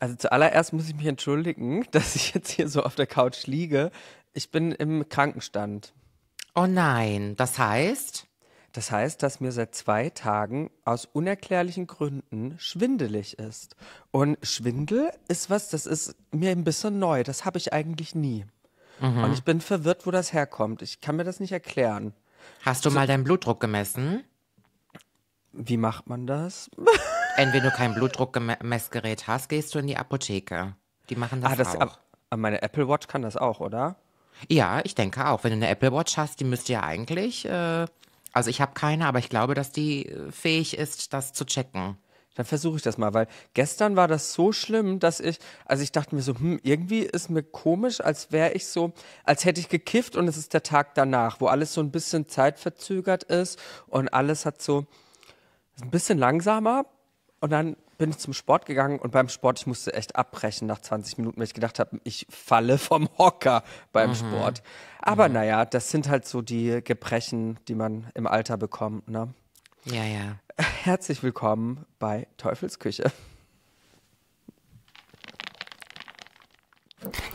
Also zuallererst muss ich mich entschuldigen, dass ich jetzt hier so auf der Couch liege. Ich bin im Krankenstand. Oh nein, das heißt? Das heißt, dass mir seit zwei Tagen aus unerklärlichen Gründen schwindelig ist. Und Schwindel ist was, das ist mir ein bisschen neu. Das habe ich eigentlich nie. Mhm. Und ich bin verwirrt, wo das herkommt. Ich kann mir das nicht erklären. Hast du also, mal deinen Blutdruck gemessen? Wie macht man das? Und wenn du kein Blutdruckmessgerät hast, gehst du in die Apotheke. Die machen das, ah, das auch. Ab, meine Apple Watch kann das auch, oder? Ja, ich denke auch. Wenn du eine Apple Watch hast, die müsste ja eigentlich. Äh, also ich habe keine, aber ich glaube, dass die äh, fähig ist, das zu checken. Dann versuche ich das mal, weil gestern war das so schlimm, dass ich, also ich dachte mir so, hm, irgendwie ist mir komisch, als wäre ich so, als hätte ich gekifft und es ist der Tag danach, wo alles so ein bisschen zeitverzögert ist und alles hat so ein bisschen langsamer und dann bin ich zum Sport gegangen und beim Sport, ich musste echt abbrechen nach 20 Minuten, weil ich gedacht habe, ich falle vom Hocker beim mhm. Sport. Aber mhm. naja, das sind halt so die Gebrechen, die man im Alter bekommt. Ne? Ja, ja. Herzlich willkommen bei Teufelsküche.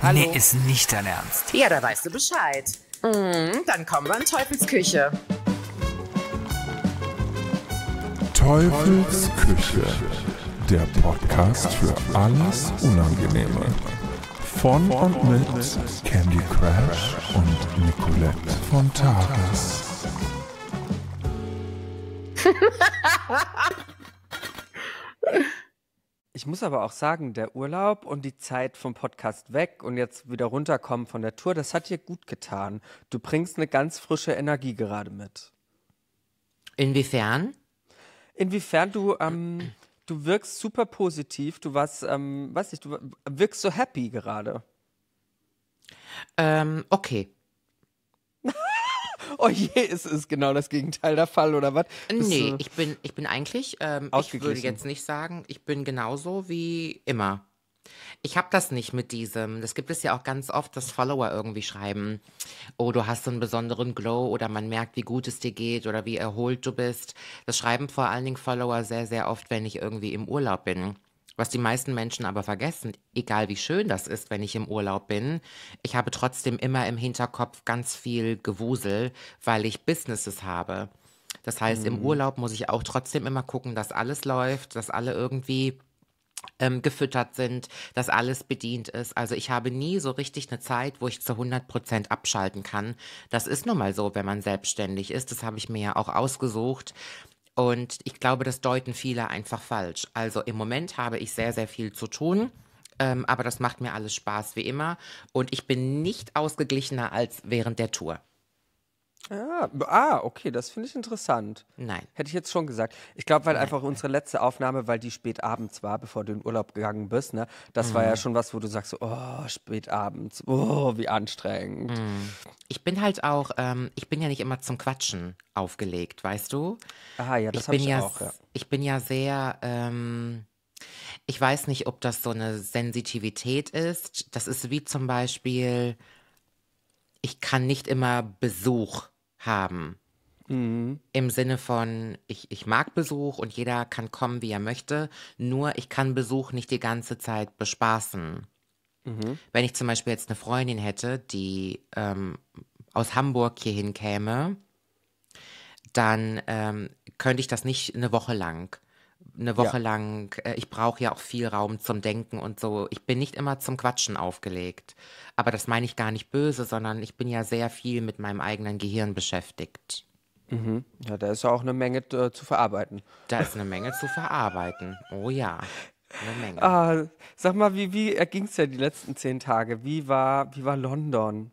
Hallo. Nee, ist nicht dein Ernst. Ja, da weißt du Bescheid. Mhm, dann kommen wir in Teufelsküche. Teufelsküche, der Podcast für alles Unangenehme. Von und mit Candy Crash und Nicolette von Tages. Ich muss aber auch sagen, der Urlaub und die Zeit vom Podcast weg und jetzt wieder runterkommen von der Tour, das hat dir gut getan. Du bringst eine ganz frische Energie gerade mit. Inwiefern? inwiefern du, ähm, du wirkst super positiv, du warst, ähm, weiß nicht, du wirkst so happy gerade. Ähm, okay. oh je, es ist genau das Gegenteil der Fall, oder was? nee, ich bin, ich bin eigentlich, ähm, ich würde jetzt nicht sagen, ich bin genauso wie immer. Ich habe das nicht mit diesem. Das gibt es ja auch ganz oft, dass Follower irgendwie schreiben, oh, du hast so einen besonderen Glow oder man merkt, wie gut es dir geht oder wie erholt du bist. Das schreiben vor allen Dingen Follower sehr, sehr oft, wenn ich irgendwie im Urlaub bin. Was die meisten Menschen aber vergessen, egal wie schön das ist, wenn ich im Urlaub bin, ich habe trotzdem immer im Hinterkopf ganz viel Gewusel, weil ich Businesses habe. Das heißt, mhm. im Urlaub muss ich auch trotzdem immer gucken, dass alles läuft, dass alle irgendwie ähm, gefüttert sind, dass alles bedient ist. Also ich habe nie so richtig eine Zeit, wo ich zu 100 Prozent abschalten kann. Das ist nun mal so, wenn man selbstständig ist. Das habe ich mir ja auch ausgesucht. Und ich glaube, das deuten viele einfach falsch. Also im Moment habe ich sehr, sehr viel zu tun. Ähm, aber das macht mir alles Spaß wie immer. Und ich bin nicht ausgeglichener als während der Tour. Ah, ah, okay, das finde ich interessant. Nein. Hätte ich jetzt schon gesagt. Ich glaube, weil einfach unsere letzte Aufnahme, weil die spät abends war, bevor du in Urlaub gegangen bist, ne? Das mhm. war ja mhm. schon was, wo du sagst, oh, spät abends, oh, wie anstrengend. Mhm. Ich bin halt auch, ähm, ich bin ja nicht immer zum Quatschen aufgelegt, weißt du? Ah, ja, das habe ich, ich ja, auch, ja. Ich bin ja sehr, ähm, ich weiß nicht, ob das so eine Sensitivität ist. Das ist wie zum Beispiel, ich kann nicht immer Besuch haben. Mhm. Im Sinne von, ich, ich mag Besuch und jeder kann kommen, wie er möchte, nur ich kann Besuch nicht die ganze Zeit bespaßen. Mhm. Wenn ich zum Beispiel jetzt eine Freundin hätte, die ähm, aus Hamburg hierhin käme, dann ähm, könnte ich das nicht eine Woche lang eine Woche ja. lang, äh, ich brauche ja auch viel Raum zum Denken und so. Ich bin nicht immer zum Quatschen aufgelegt. Aber das meine ich gar nicht böse, sondern ich bin ja sehr viel mit meinem eigenen Gehirn beschäftigt. Mhm. Ja, da ist ja auch eine Menge äh, zu verarbeiten. Da ist eine Menge zu verarbeiten. Oh ja. Eine Menge. Ah, sag mal, wie, wie ging es dir die letzten zehn Tage? Wie war, wie war London?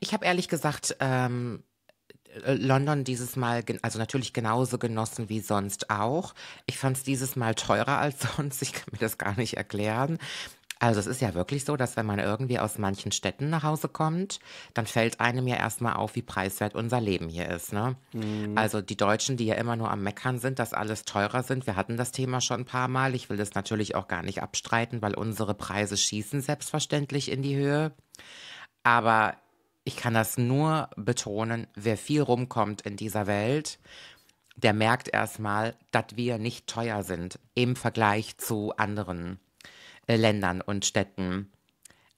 Ich habe ehrlich gesagt ähm, äh, London dieses Mal, also natürlich genauso genossen wie sonst auch. Ich fand es dieses Mal teurer als sonst. Ich kann mir das gar nicht erklären. Also es ist ja wirklich so, dass wenn man irgendwie aus manchen Städten nach Hause kommt, dann fällt einem ja erstmal auf, wie preiswert unser Leben hier ist. Ne? Mhm. Also die Deutschen, die ja immer nur am Meckern sind, dass alles teurer sind. Wir hatten das Thema schon ein paar Mal. Ich will das natürlich auch gar nicht abstreiten, weil unsere Preise schießen selbstverständlich in die Höhe. Aber ich kann das nur betonen, wer viel rumkommt in dieser Welt, der merkt erstmal, dass wir nicht teuer sind im Vergleich zu anderen äh, Ländern und Städten.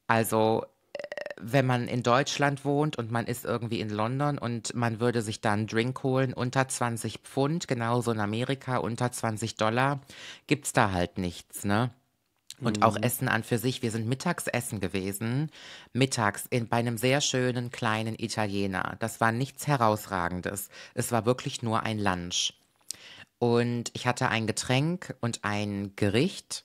Also, äh, wenn man in Deutschland wohnt und man ist irgendwie in London und man würde sich da einen Drink holen unter 20 Pfund, genauso in Amerika unter 20 Dollar, gibt es da halt nichts, ne? Und auch mhm. Essen an für sich. Wir sind Mittagsessen gewesen. Mittags in, bei einem sehr schönen kleinen Italiener. Das war nichts Herausragendes. Es war wirklich nur ein Lunch. Und ich hatte ein Getränk und ein Gericht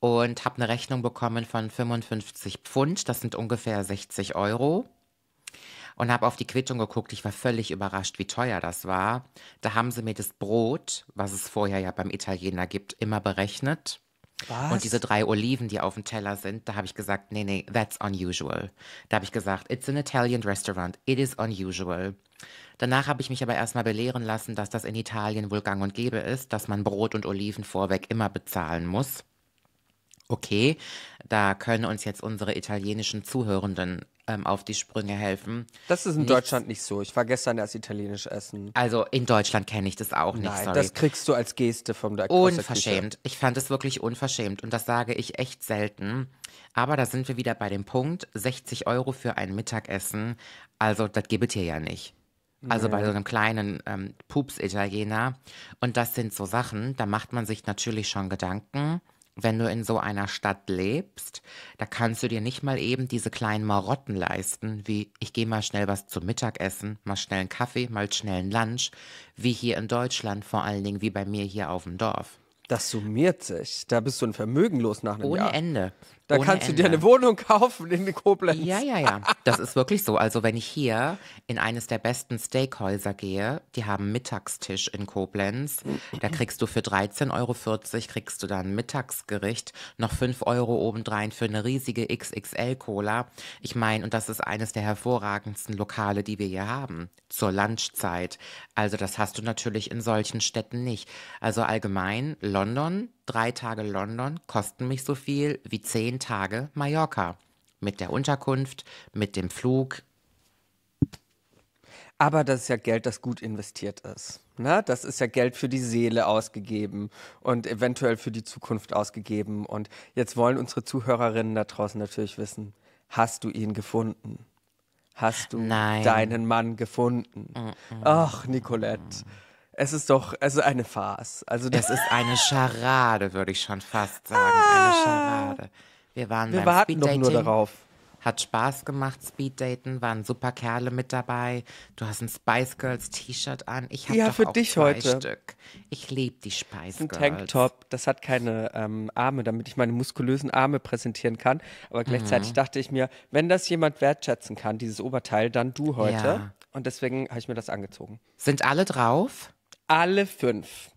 und habe eine Rechnung bekommen von 55 Pfund. Das sind ungefähr 60 Euro. Und habe auf die Quittung geguckt. Ich war völlig überrascht, wie teuer das war. Da haben sie mir das Brot, was es vorher ja beim Italiener gibt, immer berechnet was? Und diese drei Oliven, die auf dem Teller sind, da habe ich gesagt, nee, nee, that's unusual. Da habe ich gesagt, it's an Italian restaurant, it is unusual. Danach habe ich mich aber erstmal belehren lassen, dass das in Italien wohl gang und gäbe ist, dass man Brot und Oliven vorweg immer bezahlen muss. Okay, da können uns jetzt unsere italienischen Zuhörenden ähm, auf die Sprünge helfen. Das ist in Nichts, Deutschland nicht so. Ich war gestern erst italienisch essen. Also in Deutschland kenne ich das auch nicht. Nein, das kriegst du als Geste vom der Unverschämt. Ich fand es wirklich unverschämt und das sage ich echt selten. Aber da sind wir wieder bei dem Punkt: 60 Euro für ein Mittagessen. Also das gebe ich dir ja nicht. Also bei so einem kleinen ähm, Pups-Italiener. Und das sind so Sachen, da macht man sich natürlich schon Gedanken wenn du in so einer Stadt lebst, da kannst du dir nicht mal eben diese kleinen Marotten leisten, wie ich gehe mal schnell was zum Mittagessen, mal schnell einen Kaffee, mal schnell einen Lunch, wie hier in Deutschland vor allen Dingen, wie bei mir hier auf dem Dorf. Das summiert sich. Da bist du ein Vermögen los nach einem Ohne Jahr. Ohne Ende. Da Ohne kannst du dir eine Wohnung kaufen in Koblenz. Ja, ja, ja. Das ist wirklich so. Also wenn ich hier in eines der besten Steakhäuser gehe, die haben Mittagstisch in Koblenz, da kriegst du für 13,40 Euro, kriegst du dann Mittagsgericht, noch 5 Euro obendrein für eine riesige XXL-Cola. Ich meine, und das ist eines der hervorragendsten Lokale, die wir hier haben, zur Lunchzeit. Also das hast du natürlich in solchen Städten nicht. Also allgemein, London drei Tage London kosten mich so viel wie zehn Tage Mallorca. Mit der Unterkunft, mit dem Flug. Aber das ist ja Geld, das gut investiert ist. Ne? Das ist ja Geld für die Seele ausgegeben und eventuell für die Zukunft ausgegeben. Und jetzt wollen unsere Zuhörerinnen da draußen natürlich wissen, hast du ihn gefunden? Hast du Nein. deinen Mann gefunden? Ach, Nicolette. Es ist doch, es eine Farce. Also das es ist eine Scharade, würde ich schon fast sagen. Ah, eine Scharade. Wir waren wir beim warten Speeddating. doch nur darauf. Hat Spaß gemacht, Speeddaten, waren super Kerle mit dabei. Du hast ein Spice Girls T-Shirt an. Ich habe ja, doch für auch dich zwei heute. Stück. Ich liebe die Spice Girls. Ein Tanktop, das hat keine ähm, Arme, damit ich meine muskulösen Arme präsentieren kann. Aber gleichzeitig mhm. dachte ich mir, wenn das jemand wertschätzen kann, dieses Oberteil, dann du heute. Ja. Und deswegen habe ich mir das angezogen. Sind alle drauf? alle fünf.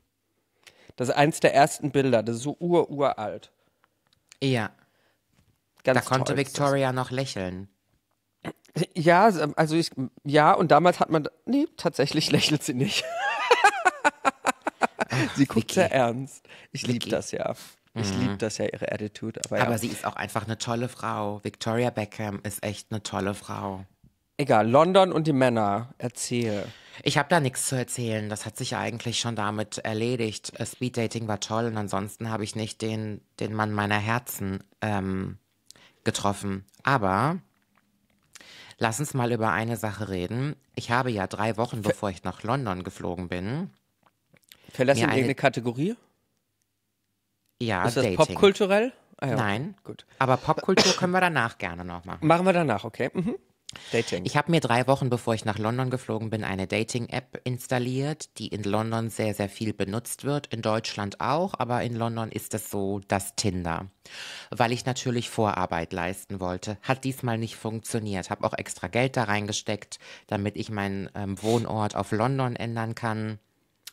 Das ist eins der ersten Bilder, das ist so ur-uralt. Ja. Ganz da konnte Victoria noch lächeln. Ja, also ich, ja, und damals hat man, nee, tatsächlich lächelt sie nicht. Ach, sie guckt sehr ernst. Ich liebe das ja. Ich mhm. liebe das ja, ihre Attitude. Aber, aber sie ist auch einfach eine tolle Frau. Victoria Beckham ist echt eine tolle Frau. Egal, London und die Männer, erzähl. Ich habe da nichts zu erzählen. Das hat sich eigentlich schon damit erledigt. Äh, Speeddating war toll und ansonsten habe ich nicht den, den Mann meiner Herzen ähm, getroffen. Aber lass uns mal über eine Sache reden. Ich habe ja drei Wochen, bevor ich nach London geflogen bin. Verlassen wir eine, eine Kategorie? Ja, Ist das popkulturell? Ah, ja, Nein, gut. Aber Popkultur können wir danach gerne noch machen. Machen wir danach, okay. Mhm. Dating. Ich habe mir drei Wochen, bevor ich nach London geflogen bin, eine Dating-App installiert, die in London sehr, sehr viel benutzt wird, in Deutschland auch, aber in London ist das so das Tinder. Weil ich natürlich Vorarbeit leisten wollte, hat diesmal nicht funktioniert. Habe auch extra Geld da reingesteckt, damit ich meinen ähm, Wohnort auf London ändern kann.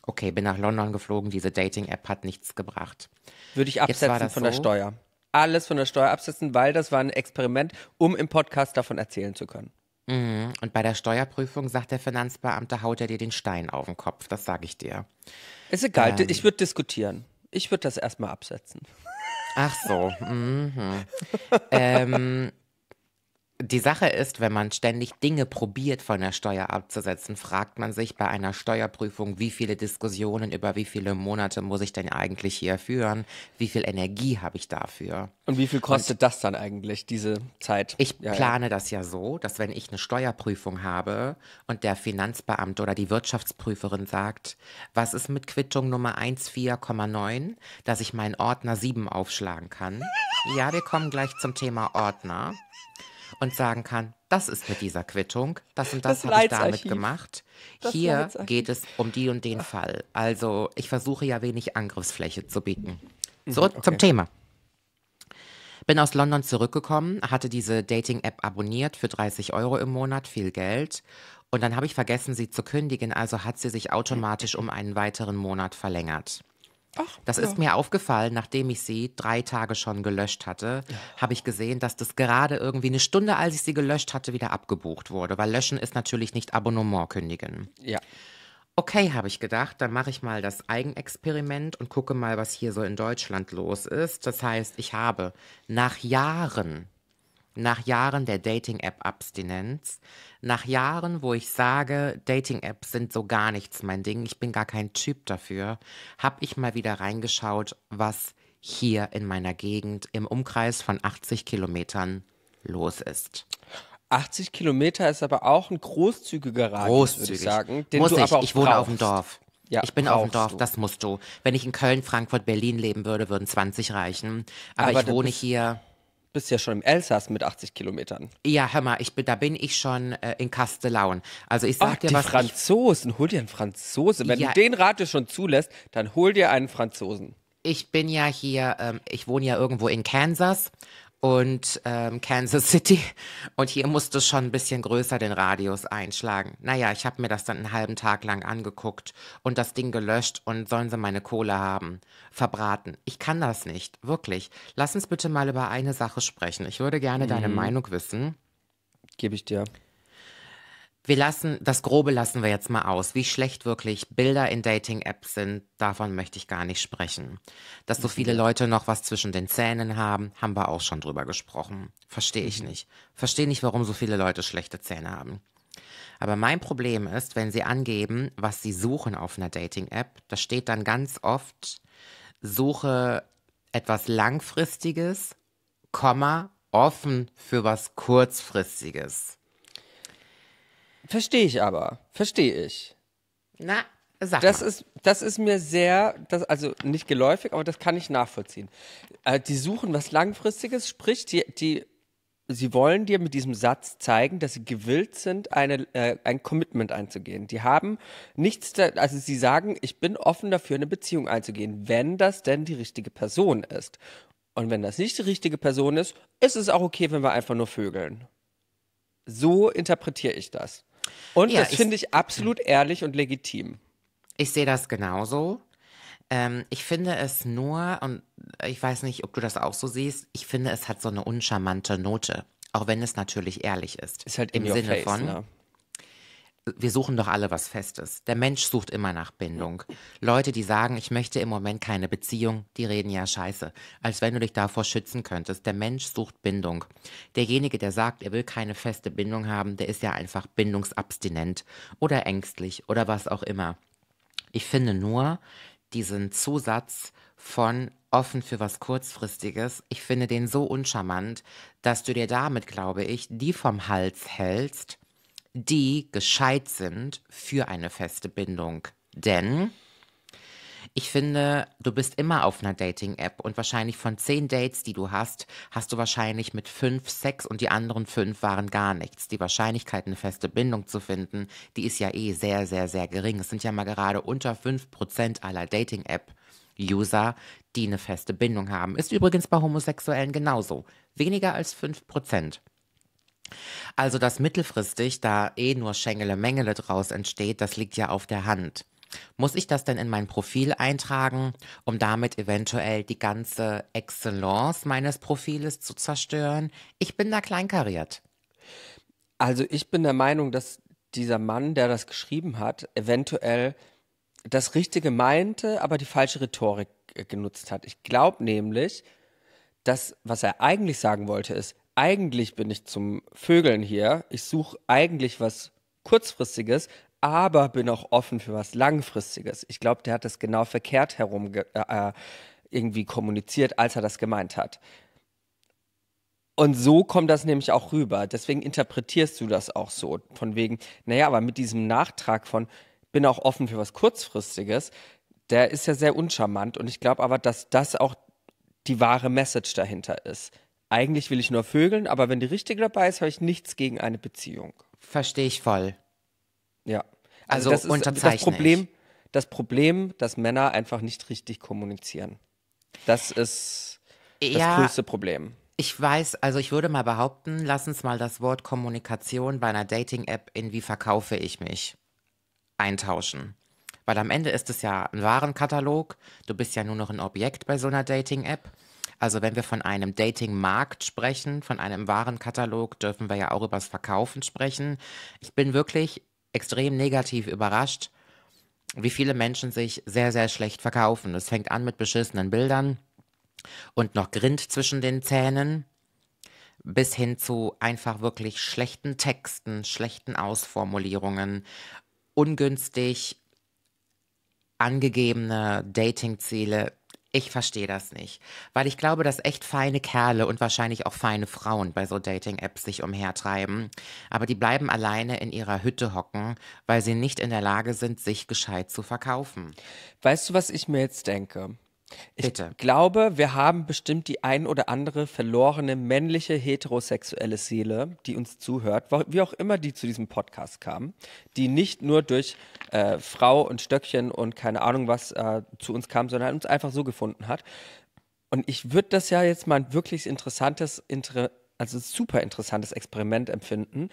Okay, bin nach London geflogen, diese Dating-App hat nichts gebracht. Würde ich absetzen von so, der Steuer alles von der Steuer absetzen, weil das war ein Experiment, um im Podcast davon erzählen zu können. Mhm. Und bei der Steuerprüfung sagt der Finanzbeamte, haut er dir den Stein auf den Kopf. Das sage ich dir. Ist egal, ähm. ich würde diskutieren. Ich würde das erstmal absetzen. Ach so. Mhm. ähm, die Sache ist, wenn man ständig Dinge probiert von der Steuer abzusetzen, fragt man sich bei einer Steuerprüfung, wie viele Diskussionen über wie viele Monate muss ich denn eigentlich hier führen, wie viel Energie habe ich dafür. Und wie viel kostet Und das dann eigentlich, diese Zeit? Ich ja, plane ja. das ja so, dass wenn ich eine Steuerprüfung habe und der Finanzbeamte oder die Wirtschaftsprüferin sagt, was ist mit Quittung Nummer 14,9, dass ich meinen Ordner 7 aufschlagen kann. ja, wir kommen gleich zum Thema Ordner und sagen kann, das ist mit dieser Quittung, das und das, das habe ich damit gemacht. Das Hier geht es um die und den Fall. Also ich versuche ja wenig Angriffsfläche zu bieten. Mhm, Zurück okay. zum Thema. Bin aus London zurückgekommen, hatte diese Dating-App abonniert für 30 Euro im Monat, viel Geld. Und dann habe ich vergessen, sie zu kündigen, also hat sie sich automatisch um einen weiteren Monat verlängert. Ach, das ja. ist mir aufgefallen, nachdem ich sie drei Tage schon gelöscht hatte, ja. habe ich gesehen, dass das gerade irgendwie eine Stunde, als ich sie gelöscht hatte, wieder abgebucht wurde, weil löschen ist natürlich nicht Abonnement kündigen. Ja. Okay, habe ich gedacht, dann mache ich mal das Eigenexperiment und gucke mal, was hier so in Deutschland los ist. Das heißt, ich habe nach Jahren nach Jahren der Dating-App-Abstinenz, nach Jahren, wo ich sage, Dating-Apps sind so gar nichts mein Ding, ich bin gar kein Typ dafür, habe ich mal wieder reingeschaut, was hier in meiner Gegend im Umkreis von 80 Kilometern los ist. 80 Kilometer ist aber auch ein großzügiger Radius, Großzügig. würde ich sagen. Den Muss du ich, aber auch ich wohne brauchst. auf dem Dorf. Ja, ich bin auf dem Dorf, du. das musst du. Wenn ich in Köln, Frankfurt, Berlin leben würde, würden 20 reichen. Aber, aber ich wohne hier bist ja schon im Elsass mit 80 Kilometern. Ja, hör mal, ich bin, da bin ich schon äh, in Castellaun. Also ich sag Ach, dir was. Franzosen, ich, hol dir einen Franzose. Wenn ja, du den Rate schon zulässt, dann hol dir einen Franzosen. Ich bin ja hier, ähm, ich wohne ja irgendwo in Kansas und ähm, Kansas City. Und hier musste schon ein bisschen größer den Radius einschlagen. Naja, ich habe mir das dann einen halben Tag lang angeguckt und das Ding gelöscht und sollen sie meine Kohle haben. Verbraten. Ich kann das nicht, wirklich. Lass uns bitte mal über eine Sache sprechen. Ich würde gerne mhm. deine Meinung wissen. Gebe ich dir. Wir lassen, das Grobe lassen wir jetzt mal aus. Wie schlecht wirklich Bilder in Dating-Apps sind, davon möchte ich gar nicht sprechen. Dass so mhm. viele Leute noch was zwischen den Zähnen haben, haben wir auch schon drüber gesprochen. Verstehe ich mhm. nicht. Verstehe nicht, warum so viele Leute schlechte Zähne haben. Aber mein Problem ist, wenn sie angeben, was sie suchen auf einer Dating-App, da steht dann ganz oft, suche etwas Langfristiges, Komma, offen für was Kurzfristiges. Verstehe ich aber. Verstehe ich. Na, sag das mal. Ist, das ist mir sehr, das, also nicht geläufig, aber das kann ich nachvollziehen. Äh, die suchen was Langfristiges, sprich, die, die, sie wollen dir mit diesem Satz zeigen, dass sie gewillt sind, eine, äh, ein Commitment einzugehen. Die haben nichts, da, also sie sagen, ich bin offen dafür, eine Beziehung einzugehen, wenn das denn die richtige Person ist. Und wenn das nicht die richtige Person ist, ist es auch okay, wenn wir einfach nur vögeln. So interpretiere ich das. Und ja, das finde ich absolut ehrlich und legitim. Ich sehe das genauso. Ähm, ich finde es nur, und ich weiß nicht, ob du das auch so siehst, ich finde, es hat so eine uncharmante Note. Auch wenn es natürlich ehrlich ist. Ist halt im Sinne face, von. Ne? wir suchen doch alle was Festes. Der Mensch sucht immer nach Bindung. Leute, die sagen, ich möchte im Moment keine Beziehung, die reden ja scheiße. Als wenn du dich davor schützen könntest. Der Mensch sucht Bindung. Derjenige, der sagt, er will keine feste Bindung haben, der ist ja einfach bindungsabstinent oder ängstlich oder was auch immer. Ich finde nur diesen Zusatz von offen für was Kurzfristiges, ich finde den so uncharmant, dass du dir damit, glaube ich, die vom Hals hältst, die gescheit sind für eine feste Bindung. Denn ich finde, du bist immer auf einer Dating-App und wahrscheinlich von zehn Dates, die du hast, hast du wahrscheinlich mit fünf Sex und die anderen fünf waren gar nichts. Die Wahrscheinlichkeit, eine feste Bindung zu finden, die ist ja eh sehr, sehr, sehr gering. Es sind ja mal gerade unter fünf Prozent aller Dating-App-User, die eine feste Bindung haben. Ist übrigens bei Homosexuellen genauso. Weniger als fünf also, dass mittelfristig da eh nur Schengele Mengele draus entsteht, das liegt ja auf der Hand. Muss ich das denn in mein Profil eintragen, um damit eventuell die ganze Exzellenz meines Profiles zu zerstören? Ich bin da kleinkariert. Also ich bin der Meinung, dass dieser Mann, der das geschrieben hat, eventuell das Richtige meinte, aber die falsche Rhetorik äh, genutzt hat. Ich glaube nämlich, dass was er eigentlich sagen wollte ist, eigentlich bin ich zum Vögeln hier. Ich suche eigentlich was kurzfristiges, aber bin auch offen für was langfristiges. Ich glaube, der hat das genau verkehrt herum äh, äh, irgendwie kommuniziert, als er das gemeint hat. Und so kommt das nämlich auch rüber. Deswegen interpretierst du das auch so. Von wegen, naja, aber mit diesem Nachtrag von, bin auch offen für was Kurzfristiges, der ist ja sehr uncharmant. Und ich glaube aber, dass das auch die wahre Message dahinter ist eigentlich will ich nur vögeln, aber wenn die richtige dabei ist, habe ich nichts gegen eine Beziehung. Verstehe ich voll. Ja. Also, also das unterzeichne das Problem, ich. das Problem, dass Männer einfach nicht richtig kommunizieren. Das ist das größte Problem. Ich weiß, also ich würde mal behaupten, lass uns mal das Wort Kommunikation bei einer Dating-App in wie verkaufe ich mich eintauschen. Weil am Ende ist es ja ein Warenkatalog, du bist ja nur noch ein Objekt bei so einer Dating-App also wenn wir von einem Dating-Markt sprechen, von einem Warenkatalog, dürfen wir ja auch über das Verkaufen sprechen. Ich bin wirklich extrem negativ überrascht, wie viele Menschen sich sehr, sehr schlecht verkaufen. Es fängt an mit beschissenen Bildern und noch Grind zwischen den Zähnen bis hin zu einfach wirklich schlechten Texten, schlechten Ausformulierungen, ungünstig angegebene Datingziele ich verstehe das nicht, weil ich glaube, dass echt feine Kerle und wahrscheinlich auch feine Frauen bei so Dating-Apps sich umhertreiben, aber die bleiben alleine in ihrer Hütte hocken, weil sie nicht in der Lage sind, sich gescheit zu verkaufen. Weißt du, was ich mir jetzt denke? Ich glaube, wir haben bestimmt die ein oder andere verlorene männliche heterosexuelle Seele, die uns zuhört, wie auch immer die zu diesem Podcast kam, die nicht nur durch äh, Frau und Stöckchen und keine Ahnung was äh, zu uns kam, sondern uns einfach so gefunden hat. Und ich würde das ja jetzt mal ein wirklich interessantes, inter also super interessantes Experiment empfinden,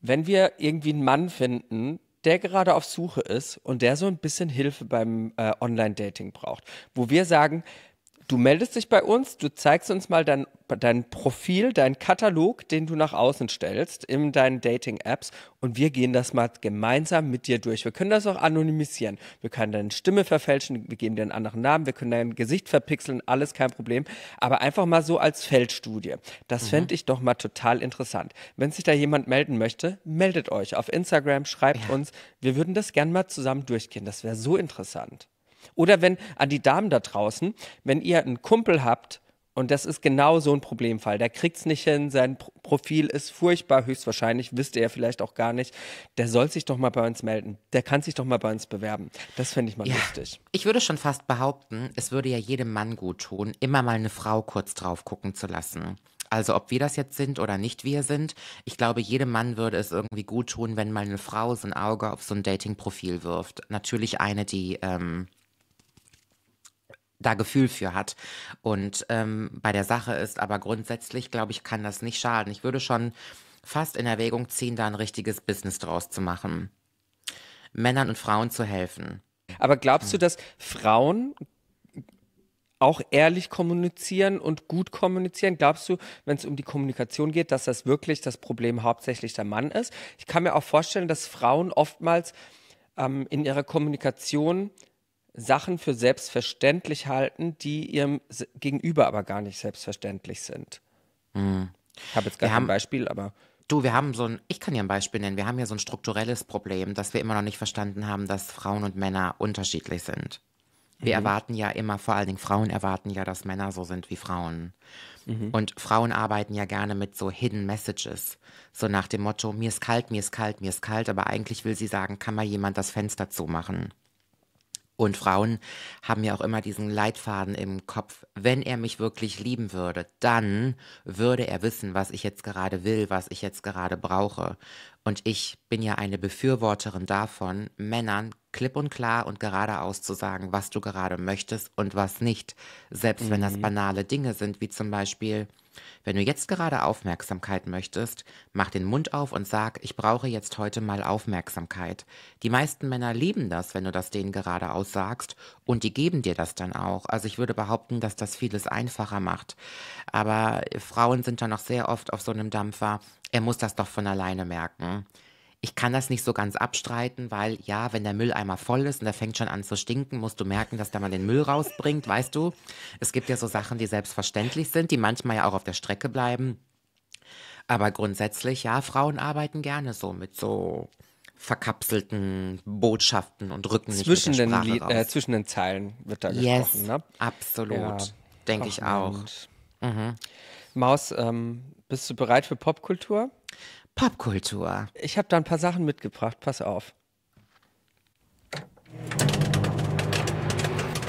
wenn wir irgendwie einen Mann finden, der gerade auf Suche ist und der so ein bisschen Hilfe beim äh, Online-Dating braucht, wo wir sagen, Du meldest dich bei uns, du zeigst uns mal dein, dein Profil, deinen Katalog, den du nach außen stellst in deinen Dating-Apps und wir gehen das mal gemeinsam mit dir durch. Wir können das auch anonymisieren. Wir können deine Stimme verfälschen, wir geben dir einen anderen Namen, wir können dein Gesicht verpixeln, alles kein Problem. Aber einfach mal so als Feldstudie. Das mhm. fände ich doch mal total interessant. Wenn sich da jemand melden möchte, meldet euch auf Instagram, schreibt ja. uns. Wir würden das gerne mal zusammen durchgehen. Das wäre so interessant. Oder wenn an die Damen da draußen, wenn ihr einen Kumpel habt, und das ist genau so ein Problemfall. Der kriegt es nicht hin, sein Profil ist furchtbar, höchstwahrscheinlich, wisst ihr ja vielleicht auch gar nicht. Der soll sich doch mal bei uns melden. Der kann sich doch mal bei uns bewerben. Das fände ich mal ja, lustig. Ich würde schon fast behaupten, es würde ja jedem Mann gut tun, immer mal eine Frau kurz drauf gucken zu lassen. Also ob wir das jetzt sind oder nicht wir sind, ich glaube, jedem Mann würde es irgendwie gut tun, wenn mal eine Frau so ein Auge auf so ein Dating-Profil wirft. Natürlich eine, die ähm, da Gefühl für hat. Und ähm, bei der Sache ist aber grundsätzlich, glaube ich, kann das nicht schaden. Ich würde schon fast in Erwägung ziehen, da ein richtiges Business draus zu machen. Männern und Frauen zu helfen. Aber glaubst du, dass Frauen auch ehrlich kommunizieren und gut kommunizieren? Glaubst du, wenn es um die Kommunikation geht, dass das wirklich das Problem hauptsächlich der Mann ist? Ich kann mir auch vorstellen, dass Frauen oftmals ähm, in ihrer Kommunikation Sachen für selbstverständlich halten, die ihrem Gegenüber aber gar nicht selbstverständlich sind. Mhm. Ich habe jetzt gar wir kein haben, Beispiel, aber. Du, wir haben so ein, ich kann dir ein Beispiel nennen, wir haben ja so ein strukturelles Problem, dass wir immer noch nicht verstanden haben, dass Frauen und Männer unterschiedlich sind. Wir mhm. erwarten ja immer, vor allen Dingen Frauen erwarten ja, dass Männer so sind wie Frauen. Mhm. Und Frauen arbeiten ja gerne mit so Hidden Messages. So nach dem Motto, mir ist kalt, mir ist kalt, mir ist kalt, aber eigentlich will sie sagen, kann mal jemand das Fenster zumachen. Und Frauen haben ja auch immer diesen Leitfaden im Kopf. Wenn er mich wirklich lieben würde, dann würde er wissen, was ich jetzt gerade will, was ich jetzt gerade brauche. Und ich bin ja eine Befürworterin davon, Männern klipp und klar und geradeaus zu sagen, was du gerade möchtest und was nicht. Selbst mhm. wenn das mhm. banale Dinge sind, wie zum Beispiel, wenn du jetzt gerade Aufmerksamkeit möchtest, mach den Mund auf und sag, ich brauche jetzt heute mal Aufmerksamkeit. Die meisten Männer lieben das, wenn du das denen gerade aussagst und die geben dir das dann auch. Also ich würde behaupten, dass das vieles einfacher macht. Aber Frauen sind da noch sehr oft auf so einem Dampfer, er muss das doch von alleine merken. Ich kann das nicht so ganz abstreiten, weil ja, wenn der Mülleimer voll ist und der fängt schon an zu stinken, musst du merken, dass da mal den Müll rausbringt, weißt du? Es gibt ja so Sachen, die selbstverständlich sind, die manchmal ja auch auf der Strecke bleiben. Aber grundsätzlich, ja, Frauen arbeiten gerne so mit so verkapselten Botschaften und rücken zwischen nicht mit der den, äh, raus. Äh, zwischen den Zeilen wird da yes, gesprochen, ne? absolut. Ja. Denke ich auch. Mhm. Maus, ähm, bist du bereit für Popkultur? Popkultur. Ich habe da ein paar Sachen mitgebracht, pass auf.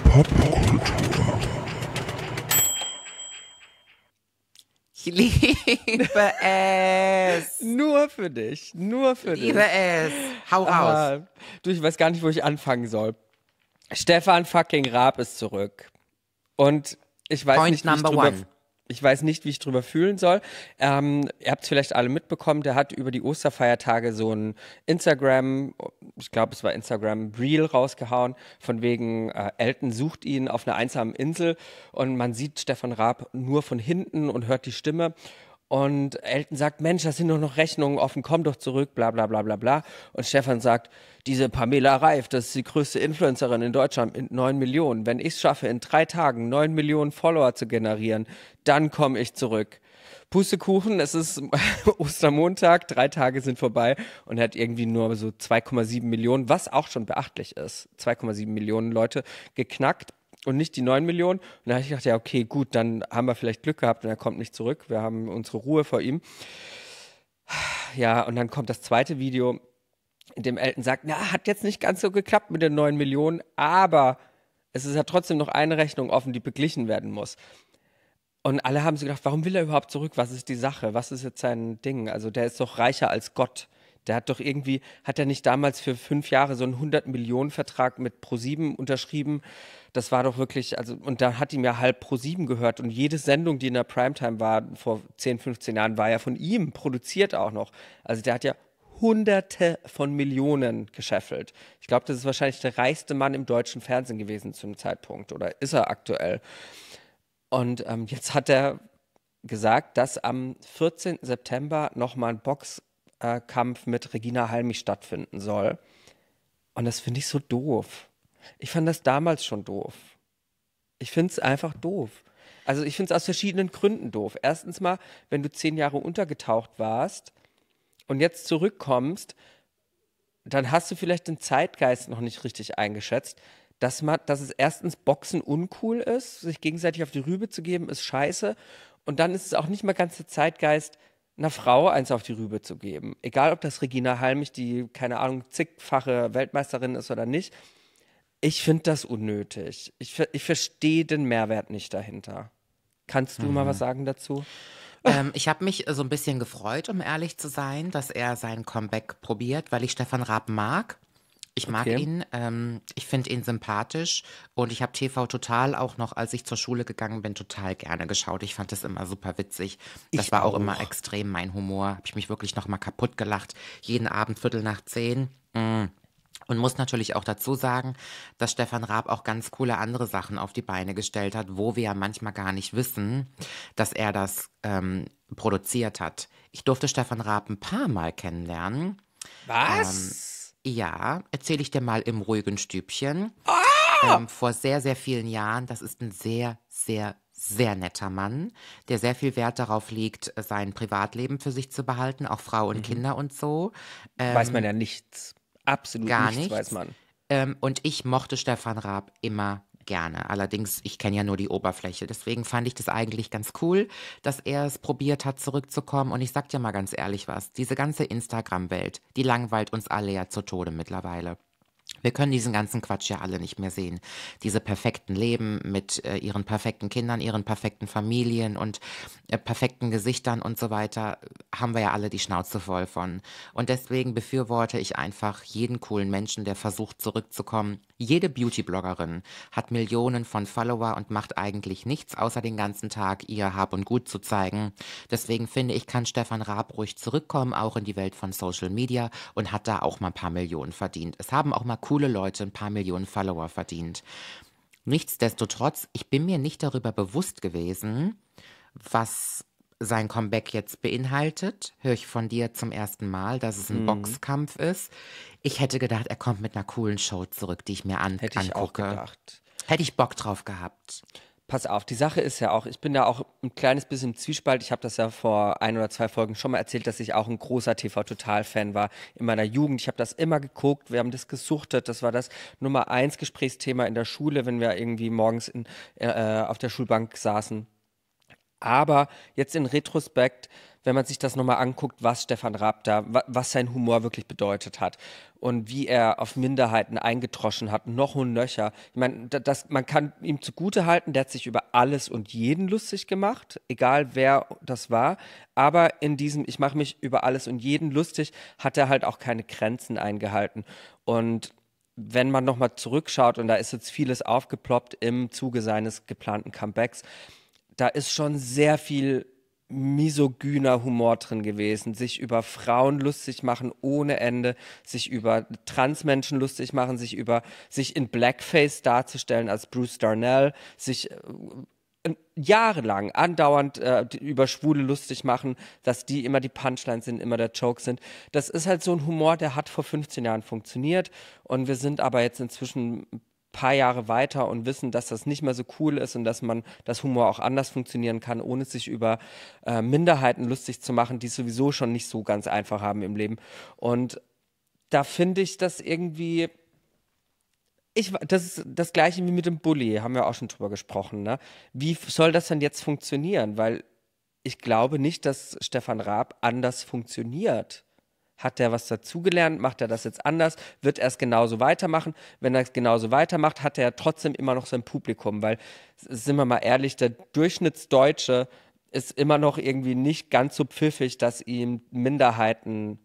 Popkultur. Ich liebe es. nur für dich, nur für ich dich. Liebe es. Hau Aber, raus. Du, ich weiß gar nicht, wo ich anfangen soll. Stefan fucking Raab ist zurück. Und ich weiß Point nicht, wie ich drüber, ich weiß nicht, wie ich drüber fühlen soll. Ähm, ihr habt es vielleicht alle mitbekommen, der hat über die Osterfeiertage so ein Instagram, ich glaube, es war Instagram Reel rausgehauen, von wegen äh, Elton sucht ihn auf einer einsamen Insel und man sieht Stefan Raab nur von hinten und hört die Stimme. Und Elton sagt, Mensch, das sind doch noch Rechnungen offen, komm doch zurück, bla bla bla bla bla. Und Stefan sagt, diese Pamela Reif, das ist die größte Influencerin in Deutschland mit neun Millionen. Wenn ich es schaffe, in drei Tagen neun Millionen Follower zu generieren, dann komme ich zurück. Pustekuchen, es ist Ostermontag, drei Tage sind vorbei und er hat irgendwie nur so 2,7 Millionen, was auch schon beachtlich ist, 2,7 Millionen Leute geknackt und nicht die 9 Millionen. Und da habe ich gedacht, ja, okay, gut, dann haben wir vielleicht Glück gehabt und er kommt nicht zurück. Wir haben unsere Ruhe vor ihm. Ja, und dann kommt das zweite Video, in dem Elton sagt, na, hat jetzt nicht ganz so geklappt mit den 9 Millionen, aber es ist ja trotzdem noch eine Rechnung offen, die beglichen werden muss. Und alle haben sich gedacht, warum will er überhaupt zurück? Was ist die Sache? Was ist jetzt sein Ding? Also der ist doch reicher als Gott. Der hat doch irgendwie, hat er nicht damals für fünf Jahre so einen 100-Millionen-Vertrag mit ProSieben unterschrieben? Das war doch wirklich, also, und da hat ihm ja halb ProSieben gehört. Und jede Sendung, die in der Primetime war, vor 10, 15 Jahren, war ja von ihm produziert auch noch. Also der hat ja Hunderte von Millionen gescheffelt. Ich glaube, das ist wahrscheinlich der reichste Mann im deutschen Fernsehen gewesen zu einem Zeitpunkt oder ist er aktuell. Und ähm, jetzt hat er gesagt, dass am 14. September nochmal ein Box äh, Kampf mit Regina Halmich stattfinden soll. Und das finde ich so doof. Ich fand das damals schon doof. Ich finde es einfach doof. Also ich finde es aus verschiedenen Gründen doof. Erstens mal, wenn du zehn Jahre untergetaucht warst und jetzt zurückkommst, dann hast du vielleicht den Zeitgeist noch nicht richtig eingeschätzt. Dass, man, dass es erstens Boxen uncool ist, sich gegenseitig auf die Rübe zu geben, ist scheiße. Und dann ist es auch nicht mal ganz der Zeitgeist, einer Frau eins auf die Rübe zu geben. Egal, ob das Regina Halmich, die, keine Ahnung, zigfache Weltmeisterin ist oder nicht. Ich finde das unnötig. Ich, ich verstehe den Mehrwert nicht dahinter. Kannst du mhm. mal was sagen dazu? ähm, ich habe mich so ein bisschen gefreut, um ehrlich zu sein, dass er sein Comeback probiert, weil ich Stefan Raab mag. Ich mag okay. ihn, ähm, ich finde ihn sympathisch und ich habe TV total auch noch, als ich zur Schule gegangen bin, total gerne geschaut. Ich fand das immer super witzig. Das ich war auch, auch immer extrem mein Humor. Habe ich mich wirklich noch mal kaputt gelacht. Jeden Abend Viertel nach zehn. Mm. Und muss natürlich auch dazu sagen, dass Stefan Raab auch ganz coole andere Sachen auf die Beine gestellt hat, wo wir ja manchmal gar nicht wissen, dass er das ähm, produziert hat. Ich durfte Stefan Raab ein paar Mal kennenlernen. Was? Ähm, ja, erzähle ich dir mal im ruhigen Stübchen. Ah! Ähm, vor sehr, sehr vielen Jahren. Das ist ein sehr, sehr, sehr netter Mann, der sehr viel Wert darauf legt, sein Privatleben für sich zu behalten, auch Frau und mhm. Kinder und so. Ähm, weiß man ähm, ja nichts. Absolut gar nichts, nichts. weiß man. Ähm, und ich mochte Stefan Raab immer gerne. Allerdings, ich kenne ja nur die Oberfläche. Deswegen fand ich das eigentlich ganz cool, dass er es probiert hat, zurückzukommen. Und ich sag dir mal ganz ehrlich was, diese ganze Instagram-Welt, die langweilt uns alle ja zu Tode mittlerweile. Wir können diesen ganzen Quatsch ja alle nicht mehr sehen. Diese perfekten Leben mit äh, ihren perfekten Kindern, ihren perfekten Familien und äh, perfekten Gesichtern und so weiter, äh, haben wir ja alle die Schnauze voll von. Und deswegen befürworte ich einfach jeden coolen Menschen, der versucht zurückzukommen. Jede Beauty-Bloggerin hat Millionen von Follower und macht eigentlich nichts, außer den ganzen Tag ihr Hab und Gut zu zeigen. Deswegen finde ich, kann Stefan Raab ruhig zurückkommen, auch in die Welt von Social Media und hat da auch mal ein paar Millionen verdient. Es haben auch mal coole Leute ein paar Millionen Follower verdient. Nichtsdestotrotz, ich bin mir nicht darüber bewusst gewesen, was sein Comeback jetzt beinhaltet. Höre ich von dir zum ersten Mal, dass es ein mhm. Boxkampf ist. Ich hätte gedacht, er kommt mit einer coolen Show zurück, die ich mir an Hätte angucke. ich auch gedacht. Hätte ich Bock drauf gehabt. Pass auf, die Sache ist ja auch, ich bin da auch ein kleines bisschen im Zwiespalt. Ich habe das ja vor ein oder zwei Folgen schon mal erzählt, dass ich auch ein großer TV-Total-Fan war in meiner Jugend. Ich habe das immer geguckt, wir haben das gesuchtet. Das war das Nummer eins Gesprächsthema in der Schule, wenn wir irgendwie morgens in, äh, auf der Schulbank saßen aber jetzt in Retrospekt, wenn man sich das nochmal anguckt, was Stefan Raab da, was sein Humor wirklich bedeutet hat und wie er auf Minderheiten eingetroschen hat, noch und nöcher. Ich meine, das, man kann ihm zugute halten, der hat sich über alles und jeden lustig gemacht, egal wer das war. Aber in diesem Ich mache mich über alles und jeden lustig, hat er halt auch keine Grenzen eingehalten. Und wenn man nochmal zurückschaut, und da ist jetzt vieles aufgeploppt im Zuge seines geplanten Comebacks, da ist schon sehr viel misogyner Humor drin gewesen, sich über Frauen lustig machen ohne Ende, sich über Transmenschen lustig machen, sich über sich in Blackface darzustellen als Bruce Darnell, sich äh, jahrelang andauernd äh, über Schwule lustig machen, dass die immer die Punchlines sind, immer der Joke sind. Das ist halt so ein Humor, der hat vor 15 Jahren funktioniert und wir sind aber jetzt inzwischen paar Jahre weiter und wissen, dass das nicht mehr so cool ist und dass man das Humor auch anders funktionieren kann, ohne sich über äh, Minderheiten lustig zu machen, die es sowieso schon nicht so ganz einfach haben im Leben. Und da finde ich das irgendwie. Ich, das ist das gleiche wie mit dem Bully, haben wir auch schon drüber gesprochen. Ne? Wie soll das denn jetzt funktionieren? Weil ich glaube nicht, dass Stefan Raab anders funktioniert. Hat er was dazugelernt? Macht er das jetzt anders? Wird er es genauso weitermachen? Wenn er es genauso weitermacht, hat er trotzdem immer noch sein Publikum, weil, sind wir mal ehrlich, der Durchschnittsdeutsche ist immer noch irgendwie nicht ganz so pfiffig, dass ihm Minderheiten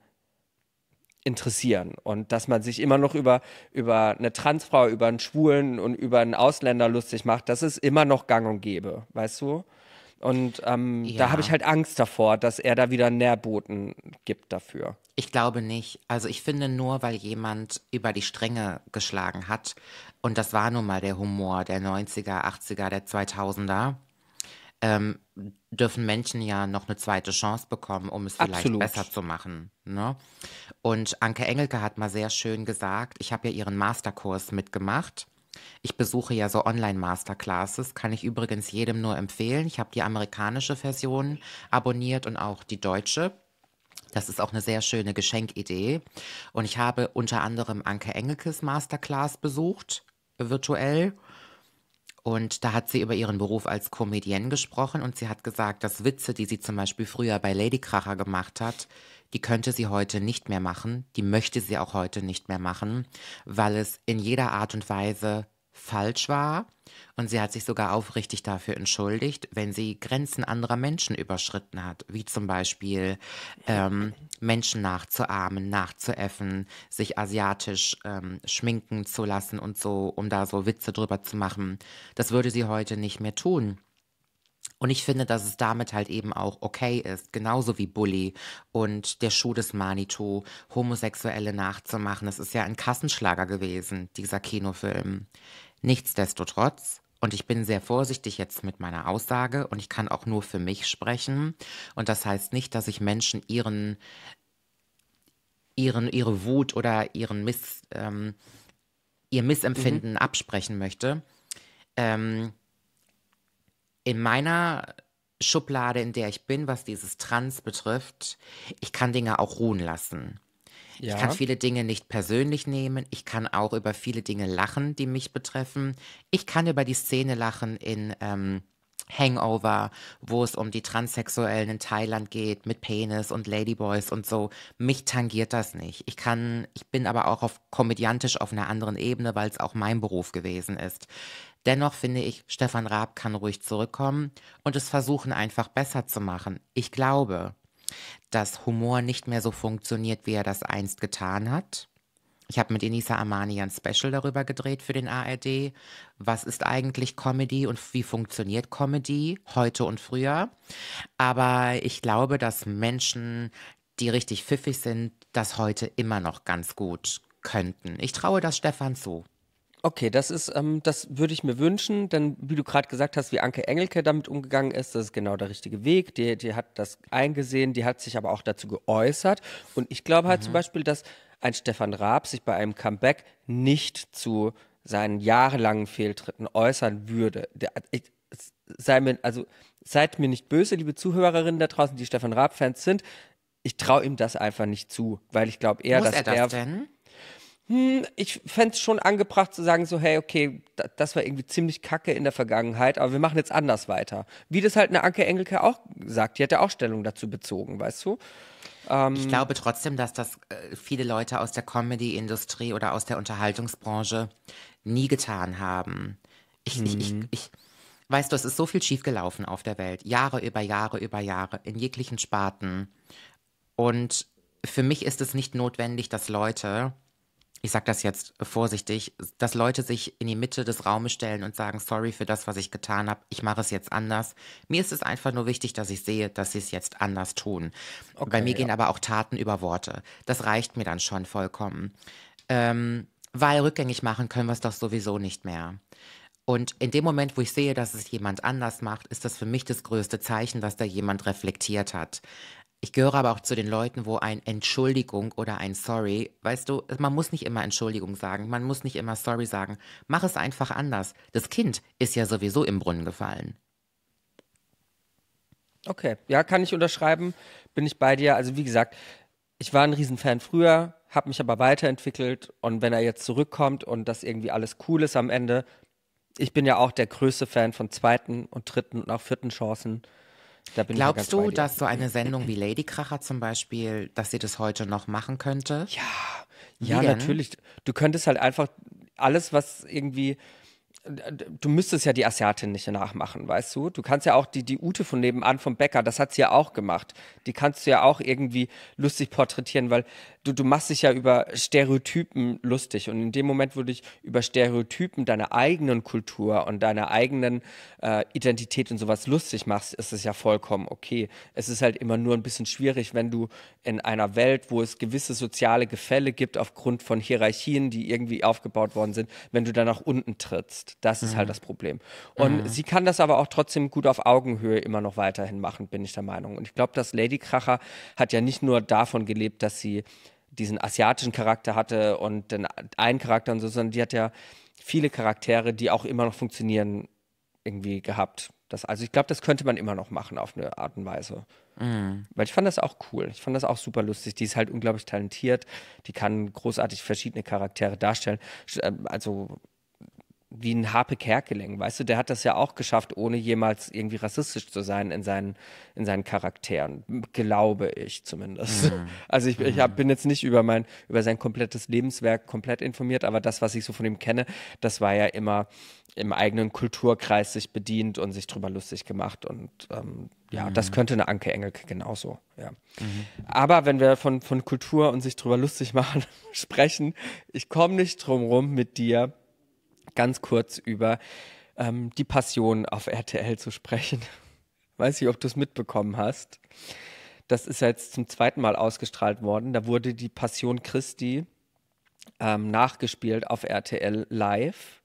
interessieren und dass man sich immer noch über, über eine Transfrau, über einen Schwulen und über einen Ausländer lustig macht, das ist immer noch gang und gäbe, weißt du? Und ähm, ja. da habe ich halt Angst davor, dass er da wieder Nährboten gibt dafür. Ich glaube nicht. Also ich finde nur, weil jemand über die Stränge geschlagen hat, und das war nun mal der Humor der 90er, 80er, der 2000er, ähm, dürfen Menschen ja noch eine zweite Chance bekommen, um es vielleicht Absolut. besser zu machen. Ne? Und Anke Engelke hat mal sehr schön gesagt, ich habe ja ihren Masterkurs mitgemacht ich besuche ja so Online-Masterclasses, kann ich übrigens jedem nur empfehlen. Ich habe die amerikanische Version abonniert und auch die deutsche. Das ist auch eine sehr schöne Geschenkidee. Und ich habe unter anderem Anke Engelkes Masterclass besucht, virtuell. Und da hat sie über ihren Beruf als Comedienne gesprochen und sie hat gesagt, dass Witze, die sie zum Beispiel früher bei Lady Kracher gemacht hat, die könnte sie heute nicht mehr machen, die möchte sie auch heute nicht mehr machen, weil es in jeder Art und Weise falsch war und sie hat sich sogar aufrichtig dafür entschuldigt, wenn sie Grenzen anderer Menschen überschritten hat, wie zum Beispiel ähm, Menschen nachzuahmen, nachzuäffen, sich asiatisch ähm, schminken zu lassen und so, um da so Witze drüber zu machen. Das würde sie heute nicht mehr tun. Und ich finde, dass es damit halt eben auch okay ist, genauso wie Bully und der Schuh des Manito, Homosexuelle nachzumachen. Das ist ja ein Kassenschlager gewesen, dieser Kinofilm. Nichtsdestotrotz, und ich bin sehr vorsichtig jetzt mit meiner Aussage und ich kann auch nur für mich sprechen. Und das heißt nicht, dass ich Menschen ihren, ihren, ihre Wut oder ihren Miss, ähm, ihr Missempfinden mhm. absprechen möchte. Ähm, in meiner Schublade, in der ich bin, was dieses Trans betrifft, ich kann Dinge auch ruhen lassen. Ja. Ich kann viele Dinge nicht persönlich nehmen. Ich kann auch über viele Dinge lachen, die mich betreffen. Ich kann über die Szene lachen in ähm, Hangover, wo es um die Transsexuellen in Thailand geht, mit Penis und Ladyboys und so. Mich tangiert das nicht. Ich kann, ich bin aber auch auf komödiantisch auf einer anderen Ebene, weil es auch mein Beruf gewesen ist. Dennoch finde ich, Stefan Raab kann ruhig zurückkommen und es versuchen einfach besser zu machen. Ich glaube, dass Humor nicht mehr so funktioniert, wie er das einst getan hat. Ich habe mit Enisa Armani ein Special darüber gedreht für den ARD. Was ist eigentlich Comedy und wie funktioniert Comedy heute und früher? Aber ich glaube, dass Menschen, die richtig pfiffig sind, das heute immer noch ganz gut könnten. Ich traue das Stefan zu. Okay, das ist, ähm, das würde ich mir wünschen, denn wie du gerade gesagt hast, wie Anke Engelke damit umgegangen ist, das ist genau der richtige Weg. Die, die hat das eingesehen, die hat sich aber auch dazu geäußert. Und ich glaube halt mhm. zum Beispiel, dass ein Stefan Raab sich bei einem Comeback nicht zu seinen jahrelangen Fehltritten äußern würde. Der, ich, sei mir, also seid mir nicht böse, liebe Zuhörerinnen da draußen, die Stefan Raab-Fans sind. Ich traue ihm das einfach nicht zu, weil ich glaube eher, Muss dass er. Das er denn? Hm, ich fände es schon angebracht zu sagen, so, hey, okay, da, das war irgendwie ziemlich kacke in der Vergangenheit, aber wir machen jetzt anders weiter. Wie das halt eine Anke Engelke auch sagt, die hat ja auch Stellung dazu bezogen, weißt du? Ähm, ich glaube trotzdem, dass das äh, viele Leute aus der Comedy-Industrie oder aus der Unterhaltungsbranche nie getan haben. Ich, hm. ich, ich, mhm. ich, weißt du, es ist so viel schiefgelaufen auf der Welt. Jahre über Jahre über Jahre, in jeglichen Sparten. Und für mich ist es nicht notwendig, dass Leute ich sage das jetzt vorsichtig, dass Leute sich in die Mitte des Raumes stellen und sagen, sorry für das, was ich getan habe, ich mache es jetzt anders. Mir ist es einfach nur wichtig, dass ich sehe, dass sie es jetzt anders tun. Okay, Bei mir ja. gehen aber auch Taten über Worte. Das reicht mir dann schon vollkommen. Ähm, weil rückgängig machen können wir es doch sowieso nicht mehr. Und in dem Moment, wo ich sehe, dass es jemand anders macht, ist das für mich das größte Zeichen, dass da jemand reflektiert hat. Ich gehöre aber auch zu den Leuten, wo ein Entschuldigung oder ein Sorry, weißt du, man muss nicht immer Entschuldigung sagen, man muss nicht immer Sorry sagen. Mach es einfach anders. Das Kind ist ja sowieso im Brunnen gefallen. Okay, ja, kann ich unterschreiben. Bin ich bei dir. Also wie gesagt, ich war ein Riesenfan früher, habe mich aber weiterentwickelt und wenn er jetzt zurückkommt und das irgendwie alles cool ist am Ende, ich bin ja auch der größte Fan von zweiten und dritten und auch vierten Chancen. Da Glaubst du, dass so eine Sendung wie Ladykracher zum Beispiel, dass sie das heute noch machen könnte? Ja, wie ja, denn? natürlich. Du könntest halt einfach alles, was irgendwie du müsstest ja die Asiatin nicht nachmachen, weißt du? Du kannst ja auch die, die Ute von nebenan vom Bäcker, das hat sie ja auch gemacht. Die kannst du ja auch irgendwie lustig porträtieren, weil du, du machst dich ja über Stereotypen lustig. Und in dem Moment, wo du dich über Stereotypen deiner eigenen Kultur und deiner eigenen äh, Identität und sowas lustig machst, ist es ja vollkommen okay. Es ist halt immer nur ein bisschen schwierig, wenn du in einer Welt, wo es gewisse soziale Gefälle gibt aufgrund von Hierarchien, die irgendwie aufgebaut worden sind, wenn du dann nach unten trittst. Das mhm. ist halt mhm. das Problem. Und mhm. sie kann das aber auch trotzdem gut auf Augenhöhe immer noch weiterhin machen, bin ich der Meinung. Und ich glaube, dass Lady Kracher hat ja nicht nur davon gelebt, dass sie diesen asiatischen Charakter hatte und dann einen Charakter und so, sondern die hat ja viele Charaktere, die auch immer noch funktionieren, irgendwie gehabt. Das, also ich glaube, das könnte man immer noch machen auf eine Art und Weise. Mhm. Weil ich fand das auch cool. Ich fand das auch super lustig. Die ist halt unglaublich talentiert. Die kann großartig verschiedene Charaktere darstellen. Ähm, also wie ein Harpe Kerkeling, weißt du, der hat das ja auch geschafft, ohne jemals irgendwie rassistisch zu sein in seinen, in seinen Charakteren, glaube ich zumindest. Mhm. Also ich, ich mhm. hab, bin jetzt nicht über mein, über sein komplettes Lebenswerk komplett informiert, aber das, was ich so von ihm kenne, das war ja immer im eigenen Kulturkreis sich bedient und sich drüber lustig gemacht und ähm, ja, mhm. das könnte eine Anke Engelke genauso, ja. Mhm. Aber wenn wir von, von Kultur und sich drüber lustig machen sprechen, ich komme nicht drum rum mit dir, ganz kurz über ähm, die Passion auf RTL zu sprechen. Weiß ich, ob du es mitbekommen hast. Das ist jetzt zum zweiten Mal ausgestrahlt worden. Da wurde die Passion Christi ähm, nachgespielt auf RTL Live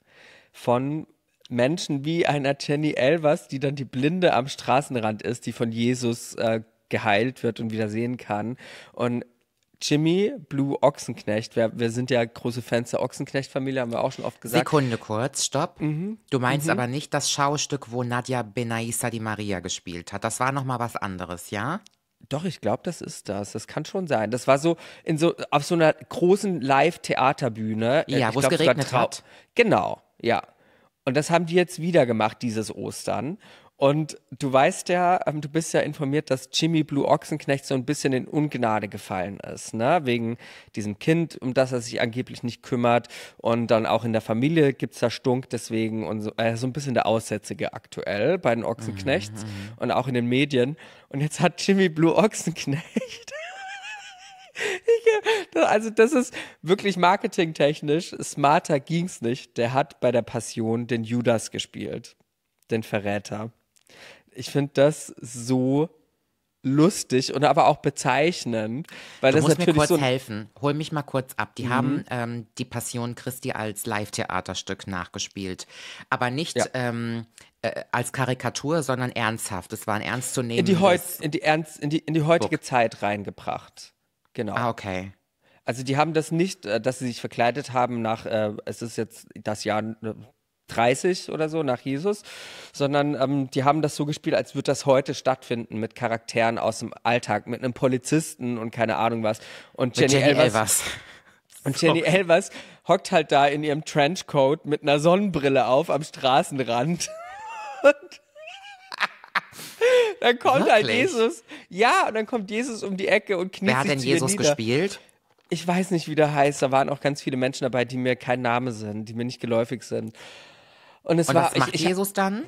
von Menschen wie einer Jenny Elvers, die dann die Blinde am Straßenrand ist, die von Jesus äh, geheilt wird und wieder sehen kann. Und Jimmy Blue Ochsenknecht. Wir, wir sind ja große Fans der Ochsenknecht-Familie, haben wir auch schon oft gesagt. Sekunde kurz, stopp. Mhm. Du meinst mhm. aber nicht das Schaustück, wo Nadja Benaissa die Maria gespielt hat. Das war nochmal was anderes, ja? Doch, ich glaube, das ist das. Das kann schon sein. Das war so in so auf so einer großen Live-Theaterbühne. Äh, ja, wo es geregnet hat. Genau, ja. Und das haben die jetzt wieder gemacht dieses Ostern. Und du weißt ja, ähm, du bist ja informiert, dass Jimmy Blue Ochsenknecht so ein bisschen in Ungnade gefallen ist, ne? Wegen diesem Kind, um das er sich angeblich nicht kümmert. Und dann auch in der Familie gibt's da Stunk deswegen und so, äh, so ein bisschen der Aussätzige aktuell bei den Ochsenknechts mhm. mhm. und auch in den Medien. Und jetzt hat Jimmy Blue Ochsenknecht. also das ist wirklich marketingtechnisch. Smarter ging's nicht. Der hat bei der Passion den Judas gespielt. Den Verräter. Ich finde das so lustig und aber auch bezeichnend, weil du das musst natürlich mir kurz so helfen. Hol mich mal kurz ab. Die mhm. haben ähm, die Passion Christi als Live-Theaterstück nachgespielt, aber nicht ja. ähm, äh, als Karikatur, sondern ernsthaft. Es war ein ernstzunehmendes. In die, heut, in die, ernst, in die, in die heutige Book. Zeit reingebracht. Genau. Ah, okay. Also die haben das nicht, äh, dass sie sich verkleidet haben nach, äh, es ist jetzt das Jahr 30 oder so nach Jesus, sondern ähm, die haben das so gespielt, als würde das heute stattfinden mit Charakteren aus dem Alltag, mit einem Polizisten und keine Ahnung was. Und Jenny, Jenny Elvers. Elvers. Und Jenny so. Elvers hockt halt da in ihrem Trenchcoat mit einer Sonnenbrille auf am Straßenrand. und dann kommt halt Wirklich? halt Jesus. Ja, und dann kommt Jesus um die Ecke und kniet Wer hat denn Jesus nieder. gespielt? Ich weiß nicht, wie der heißt. Da waren auch ganz viele Menschen dabei, die mir kein Name sind, die mir nicht geläufig sind. Und es und war. Was macht ich, Jesus dann?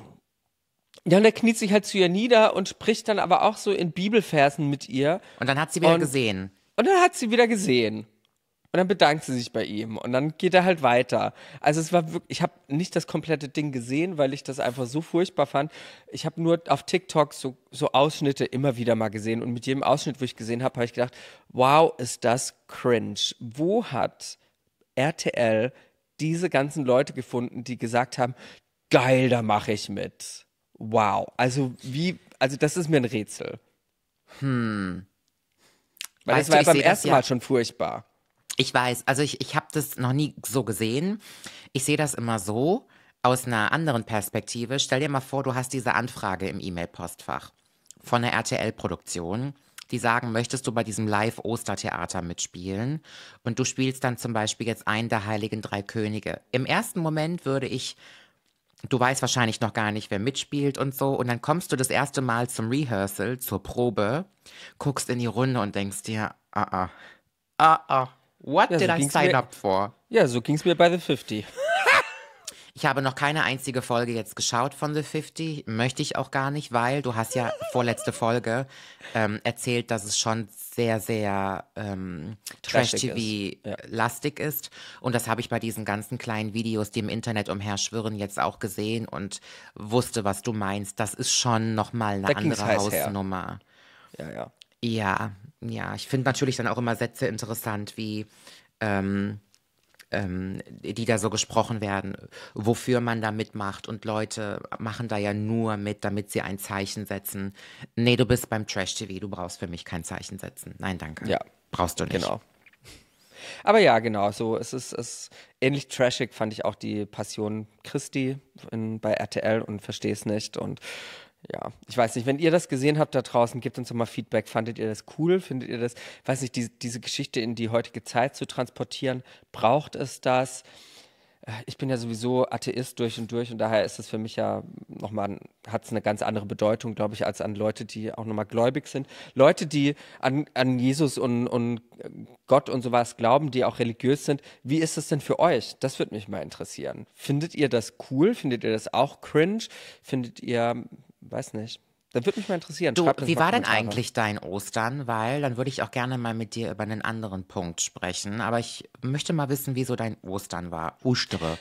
Ja, und er kniet sich halt zu ihr nieder und spricht dann aber auch so in Bibelfersen mit ihr. Und dann hat sie wieder und, gesehen. Und dann hat sie wieder gesehen. Und dann bedankt sie sich bei ihm und dann geht er halt weiter. Also es war wirklich, ich habe nicht das komplette Ding gesehen, weil ich das einfach so furchtbar fand. Ich habe nur auf TikTok so, so Ausschnitte immer wieder mal gesehen und mit jedem Ausschnitt, wo ich gesehen habe, habe ich gedacht, wow, ist das cringe. Wo hat RTL diese ganzen Leute gefunden, die gesagt haben, geil, da mache ich mit. Wow. Also wie, also das ist mir ein Rätsel. Hm. Weil weißt das war du, ja beim ersten das, ja. Mal schon furchtbar. Ich weiß, also ich, ich habe das noch nie so gesehen. Ich sehe das immer so aus einer anderen Perspektive. Stell dir mal vor, du hast diese Anfrage im E-Mail-Postfach von der RTL-Produktion die sagen, möchtest du bei diesem Live-Ostertheater mitspielen? Und du spielst dann zum Beispiel jetzt einen der Heiligen Drei Könige. Im ersten Moment würde ich, du weißt wahrscheinlich noch gar nicht, wer mitspielt und so, und dann kommst du das erste Mal zum Rehearsal, zur Probe, guckst in die Runde und denkst dir, ah, ah, ah, ah, what ja, did so I sign mir, up for? Ja, so ging es mir bei The 50. Ich habe noch keine einzige Folge jetzt geschaut von The 50. Möchte ich auch gar nicht, weil du hast ja vorletzte Folge ähm, erzählt, dass es schon sehr, sehr ähm, Trash-TV-lastig ist. ist. Und das habe ich bei diesen ganzen kleinen Videos, die im Internet umherschwirren, jetzt auch gesehen und wusste, was du meinst. Das ist schon nochmal eine da andere Hausnummer. Her. Ja, ja. Ja, ja. Ich finde natürlich dann auch immer Sätze interessant wie. Ähm, ähm, die da so gesprochen werden, wofür man da mitmacht. Und Leute machen da ja nur mit, damit sie ein Zeichen setzen. Nee, du bist beim Trash-TV, du brauchst für mich kein Zeichen setzen. Nein, danke. Ja. Brauchst du nicht. Genau. Aber ja, genau, so es ist, es ähnlich trashig fand ich auch die Passion Christi in, bei RTL und verstehe es nicht und ja, ich weiß nicht, wenn ihr das gesehen habt da draußen, gebt uns doch mal Feedback. Fandet ihr das cool? Findet ihr das, weiß nicht, die, diese Geschichte in die heutige Zeit zu transportieren? Braucht es das? Äh, ich bin ja sowieso Atheist durch und durch und daher ist es für mich ja nochmal, hat es eine ganz andere Bedeutung, glaube ich, als an Leute, die auch nochmal gläubig sind. Leute, die an, an Jesus und, und Gott und sowas glauben, die auch religiös sind. Wie ist das denn für euch? Das würde mich mal interessieren. Findet ihr das cool? Findet ihr das auch cringe? Findet ihr, weiß nicht. Da würde mich mal interessieren. Du, wie war denn eigentlich dein Ostern? Weil dann würde ich auch gerne mal mit dir über einen anderen Punkt sprechen. Aber ich möchte mal wissen, wieso dein Ostern war. Ustere.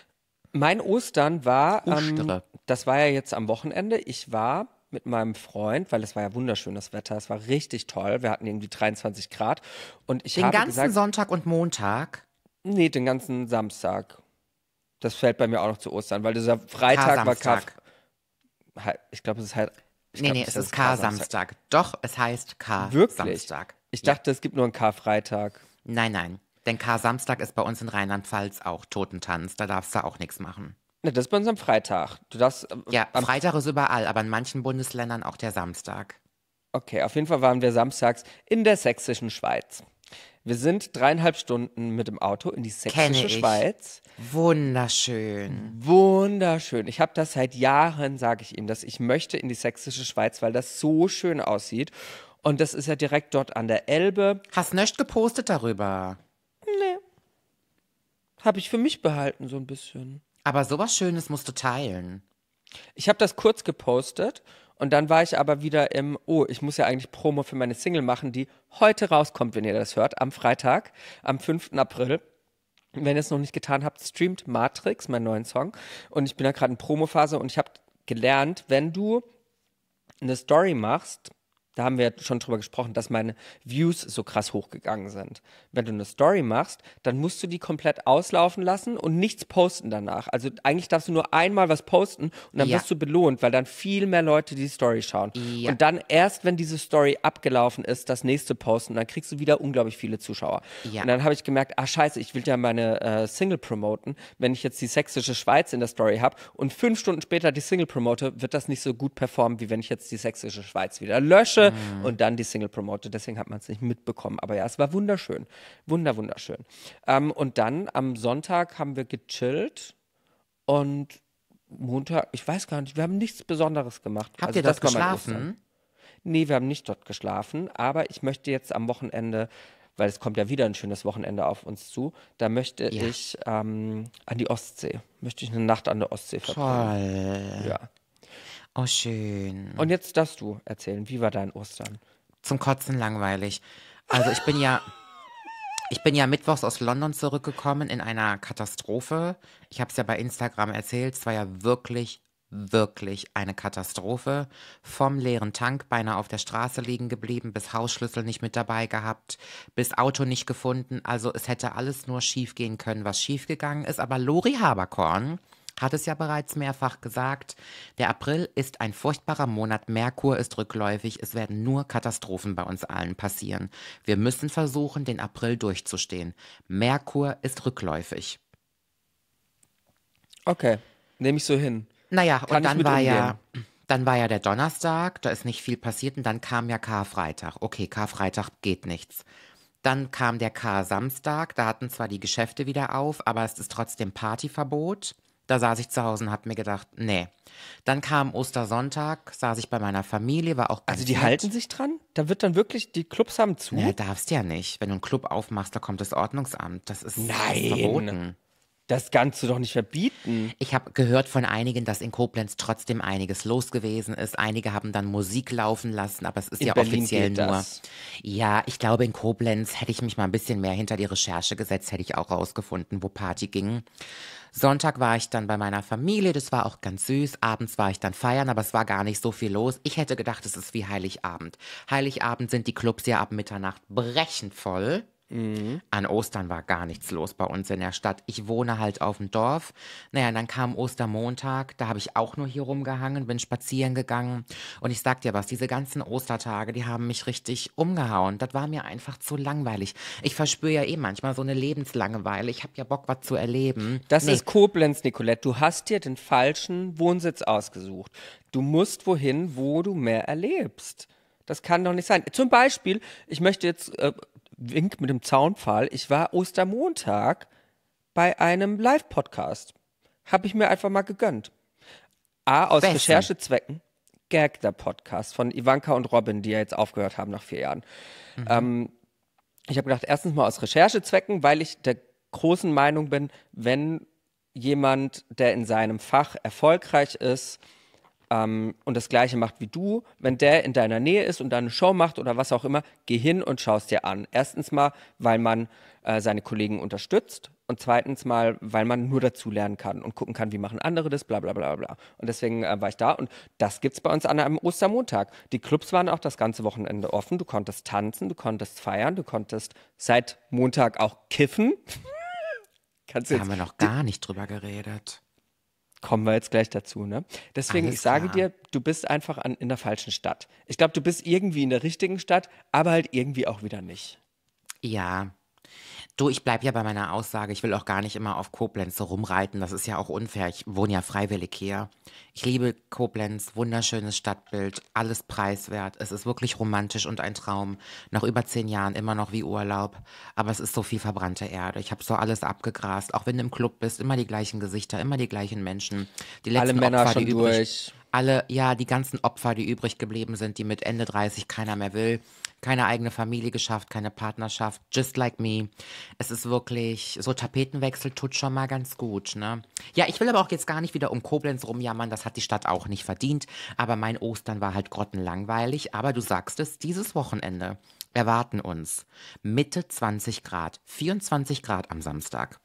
Mein Ostern war, ähm, das war ja jetzt am Wochenende. Ich war mit meinem Freund, weil es war ja wunderschönes Wetter. Es war richtig toll. Wir hatten irgendwie 23 Grad. Und ich den habe ganzen gesagt, Sonntag und Montag? Nee, den ganzen Samstag. Das fällt bei mir auch noch zu Ostern, weil dieser Freitag Kar war Karfreitag. Ich glaube, es ist halt. nee, glaub, nee, es ist K-Samstag. Doch, es heißt K-Samstag. Ich dachte, ja. es gibt nur einen K-Freitag. Nein, nein. Denn K-Samstag ist bei uns in Rheinland-Pfalz auch Totentanz. Da darfst du auch nichts machen. Ne, das ist bei uns am Freitag. Du darfst, ähm, ja, Freitag ist überall, aber in manchen Bundesländern auch der Samstag. Okay, auf jeden Fall waren wir samstags in der sächsischen Schweiz. Wir sind dreieinhalb Stunden mit dem Auto in die sächsische Schweiz. Wunderschön. Wunderschön. Ich habe das seit Jahren, sage ich ihm, dass ich möchte in die sächsische Schweiz, weil das so schön aussieht. Und das ist ja direkt dort an der Elbe. Hast nicht gepostet darüber? Nee. Habe ich für mich behalten, so ein bisschen. Aber sowas Schönes musst du teilen. Ich habe das kurz gepostet und dann war ich aber wieder im, oh, ich muss ja eigentlich Promo für meine Single machen, die heute rauskommt, wenn ihr das hört, am Freitag, am 5. April. Wenn ihr es noch nicht getan habt, streamt Matrix, meinen neuen Song. Und ich bin da gerade in Promophase und ich habe gelernt, wenn du eine Story machst da haben wir schon drüber gesprochen, dass meine Views so krass hochgegangen sind. Wenn du eine Story machst, dann musst du die komplett auslaufen lassen und nichts posten danach. Also eigentlich darfst du nur einmal was posten und dann ja. wirst du belohnt, weil dann viel mehr Leute die Story schauen. Ja. Und dann erst, wenn diese Story abgelaufen ist, das nächste posten, dann kriegst du wieder unglaublich viele Zuschauer. Ja. Und dann habe ich gemerkt, ah scheiße, ich will ja meine äh, Single promoten. Wenn ich jetzt die sächsische Schweiz in der Story habe und fünf Stunden später die Single promote, wird das nicht so gut performen, wie wenn ich jetzt die sächsische Schweiz wieder lösche Minute mhm. und dann die Single promoted. Deswegen hat man es nicht mitbekommen. Aber ja, es war wunderschön. Wunder, wunderschön. Ähm, und dann am Sonntag haben wir gechillt und Montag, ich weiß gar nicht, wir haben nichts Besonderes gemacht. Habt also, ihr das geschlafen? Nee, wir haben nicht dort geschlafen, aber ich möchte jetzt am Wochenende, weil es kommt ja wieder ein schönes Wochenende auf uns zu, da möchte ja. ich ähm, an die Ostsee, möchte ich eine Nacht an der Ostsee verbringen. Toll. Ja. Oh, schön. Und jetzt darfst du erzählen, wie war dein Ostern? Zum Kotzen langweilig. Also ich bin ja, ich bin ja mittwochs aus London zurückgekommen in einer Katastrophe. Ich habe es ja bei Instagram erzählt, es war ja wirklich, wirklich eine Katastrophe. Vom leeren Tank beinahe auf der Straße liegen geblieben, bis Hausschlüssel nicht mit dabei gehabt, bis Auto nicht gefunden. Also es hätte alles nur schief gehen können, was schief gegangen ist. Aber Lori Haberkorn hat es ja bereits mehrfach gesagt, der April ist ein furchtbarer Monat, Merkur ist rückläufig, es werden nur Katastrophen bei uns allen passieren. Wir müssen versuchen, den April durchzustehen. Merkur ist rückläufig. Okay, nehme ich so hin. Naja, Kann und dann war ja. Dann war ja der Donnerstag, da ist nicht viel passiert und dann kam ja Karfreitag. Okay, Karfreitag geht nichts. Dann kam der Kar-Samstag, da hatten zwar die Geschäfte wieder auf, aber es ist trotzdem Partyverbot. Da saß ich zu Hause und habe mir gedacht, nee. Dann kam Ostersonntag, saß ich bei meiner Familie, war auch ganz Also die nett. halten sich dran? Da wird dann wirklich, die Clubs haben zu? Nee, darfst ja nicht. Wenn du einen Club aufmachst, da kommt das Ordnungsamt. Das ist Nein. verboten. Das kannst du doch nicht verbieten. Ich habe gehört von einigen, dass in Koblenz trotzdem einiges los gewesen ist. Einige haben dann Musik laufen lassen, aber es ist in ja Berlin offiziell nur. Ja, ich glaube, in Koblenz hätte ich mich mal ein bisschen mehr hinter die Recherche gesetzt, hätte ich auch rausgefunden, wo Party ging. Sonntag war ich dann bei meiner Familie, das war auch ganz süß. Abends war ich dann feiern, aber es war gar nicht so viel los. Ich hätte gedacht, es ist wie Heiligabend. Heiligabend sind die Clubs ja ab Mitternacht brechend voll. Mhm. An Ostern war gar nichts los bei uns in der Stadt. Ich wohne halt auf dem Dorf. Naja, dann kam Ostermontag, da habe ich auch nur hier rumgehangen, bin spazieren gegangen. Und ich sag dir was, diese ganzen Ostertage, die haben mich richtig umgehauen. Das war mir einfach zu langweilig. Ich verspüre ja eh manchmal so eine Lebenslangeweile. Ich habe ja Bock, was zu erleben. Das nee. ist Koblenz, Nicolette. Du hast dir den falschen Wohnsitz ausgesucht. Du musst wohin, wo du mehr erlebst. Das kann doch nicht sein. Zum Beispiel, ich möchte jetzt äh, Wink mit dem Zaunpfahl. Ich war Ostermontag bei einem Live-Podcast. Habe ich mir einfach mal gegönnt. A, aus Besten. Recherchezwecken. Gag, der Podcast von Ivanka und Robin, die ja jetzt aufgehört haben nach vier Jahren. Mhm. Ähm, ich habe gedacht, erstens mal aus Recherchezwecken, weil ich der großen Meinung bin, wenn jemand, der in seinem Fach erfolgreich ist, ähm, und das gleiche macht wie du, wenn der in deiner Nähe ist und da eine Show macht oder was auch immer, geh hin und schaust dir an. Erstens mal, weil man äh, seine Kollegen unterstützt und zweitens mal, weil man nur dazulernen kann und gucken kann, wie machen andere das, bla bla bla bla. Und deswegen äh, war ich da und das gibt es bei uns an einem Ostermontag. Die Clubs waren auch das ganze Wochenende offen. Du konntest tanzen, du konntest feiern, du konntest seit Montag auch kiffen. Kannst da haben wir noch gar nicht drüber geredet. Kommen wir jetzt gleich dazu, ne? Deswegen, Alles ich sage klar. dir, du bist einfach an, in der falschen Stadt. Ich glaube, du bist irgendwie in der richtigen Stadt, aber halt irgendwie auch wieder nicht. Ja, Du, ich bleibe ja bei meiner Aussage. Ich will auch gar nicht immer auf Koblenz so rumreiten. Das ist ja auch unfair. Ich wohne ja freiwillig hier. Ich liebe Koblenz. Wunderschönes Stadtbild. Alles preiswert. Es ist wirklich romantisch und ein Traum. Nach über zehn Jahren immer noch wie Urlaub. Aber es ist so viel verbrannte Erde. Ich habe so alles abgegrast. Auch wenn du im Club bist, immer die gleichen Gesichter, immer die gleichen Menschen. Die letzten Alle Männer Opfer, schon übrig, durch. Alle, ja, die ganzen Opfer, die übrig geblieben sind, die mit Ende 30 keiner mehr will keine eigene Familie geschafft, keine Partnerschaft, just like me. Es ist wirklich, so Tapetenwechsel tut schon mal ganz gut, ne? Ja, ich will aber auch jetzt gar nicht wieder um Koblenz rumjammern, das hat die Stadt auch nicht verdient, aber mein Ostern war halt grottenlangweilig, aber du sagst es, dieses Wochenende erwarten uns Mitte 20 Grad, 24 Grad am Samstag.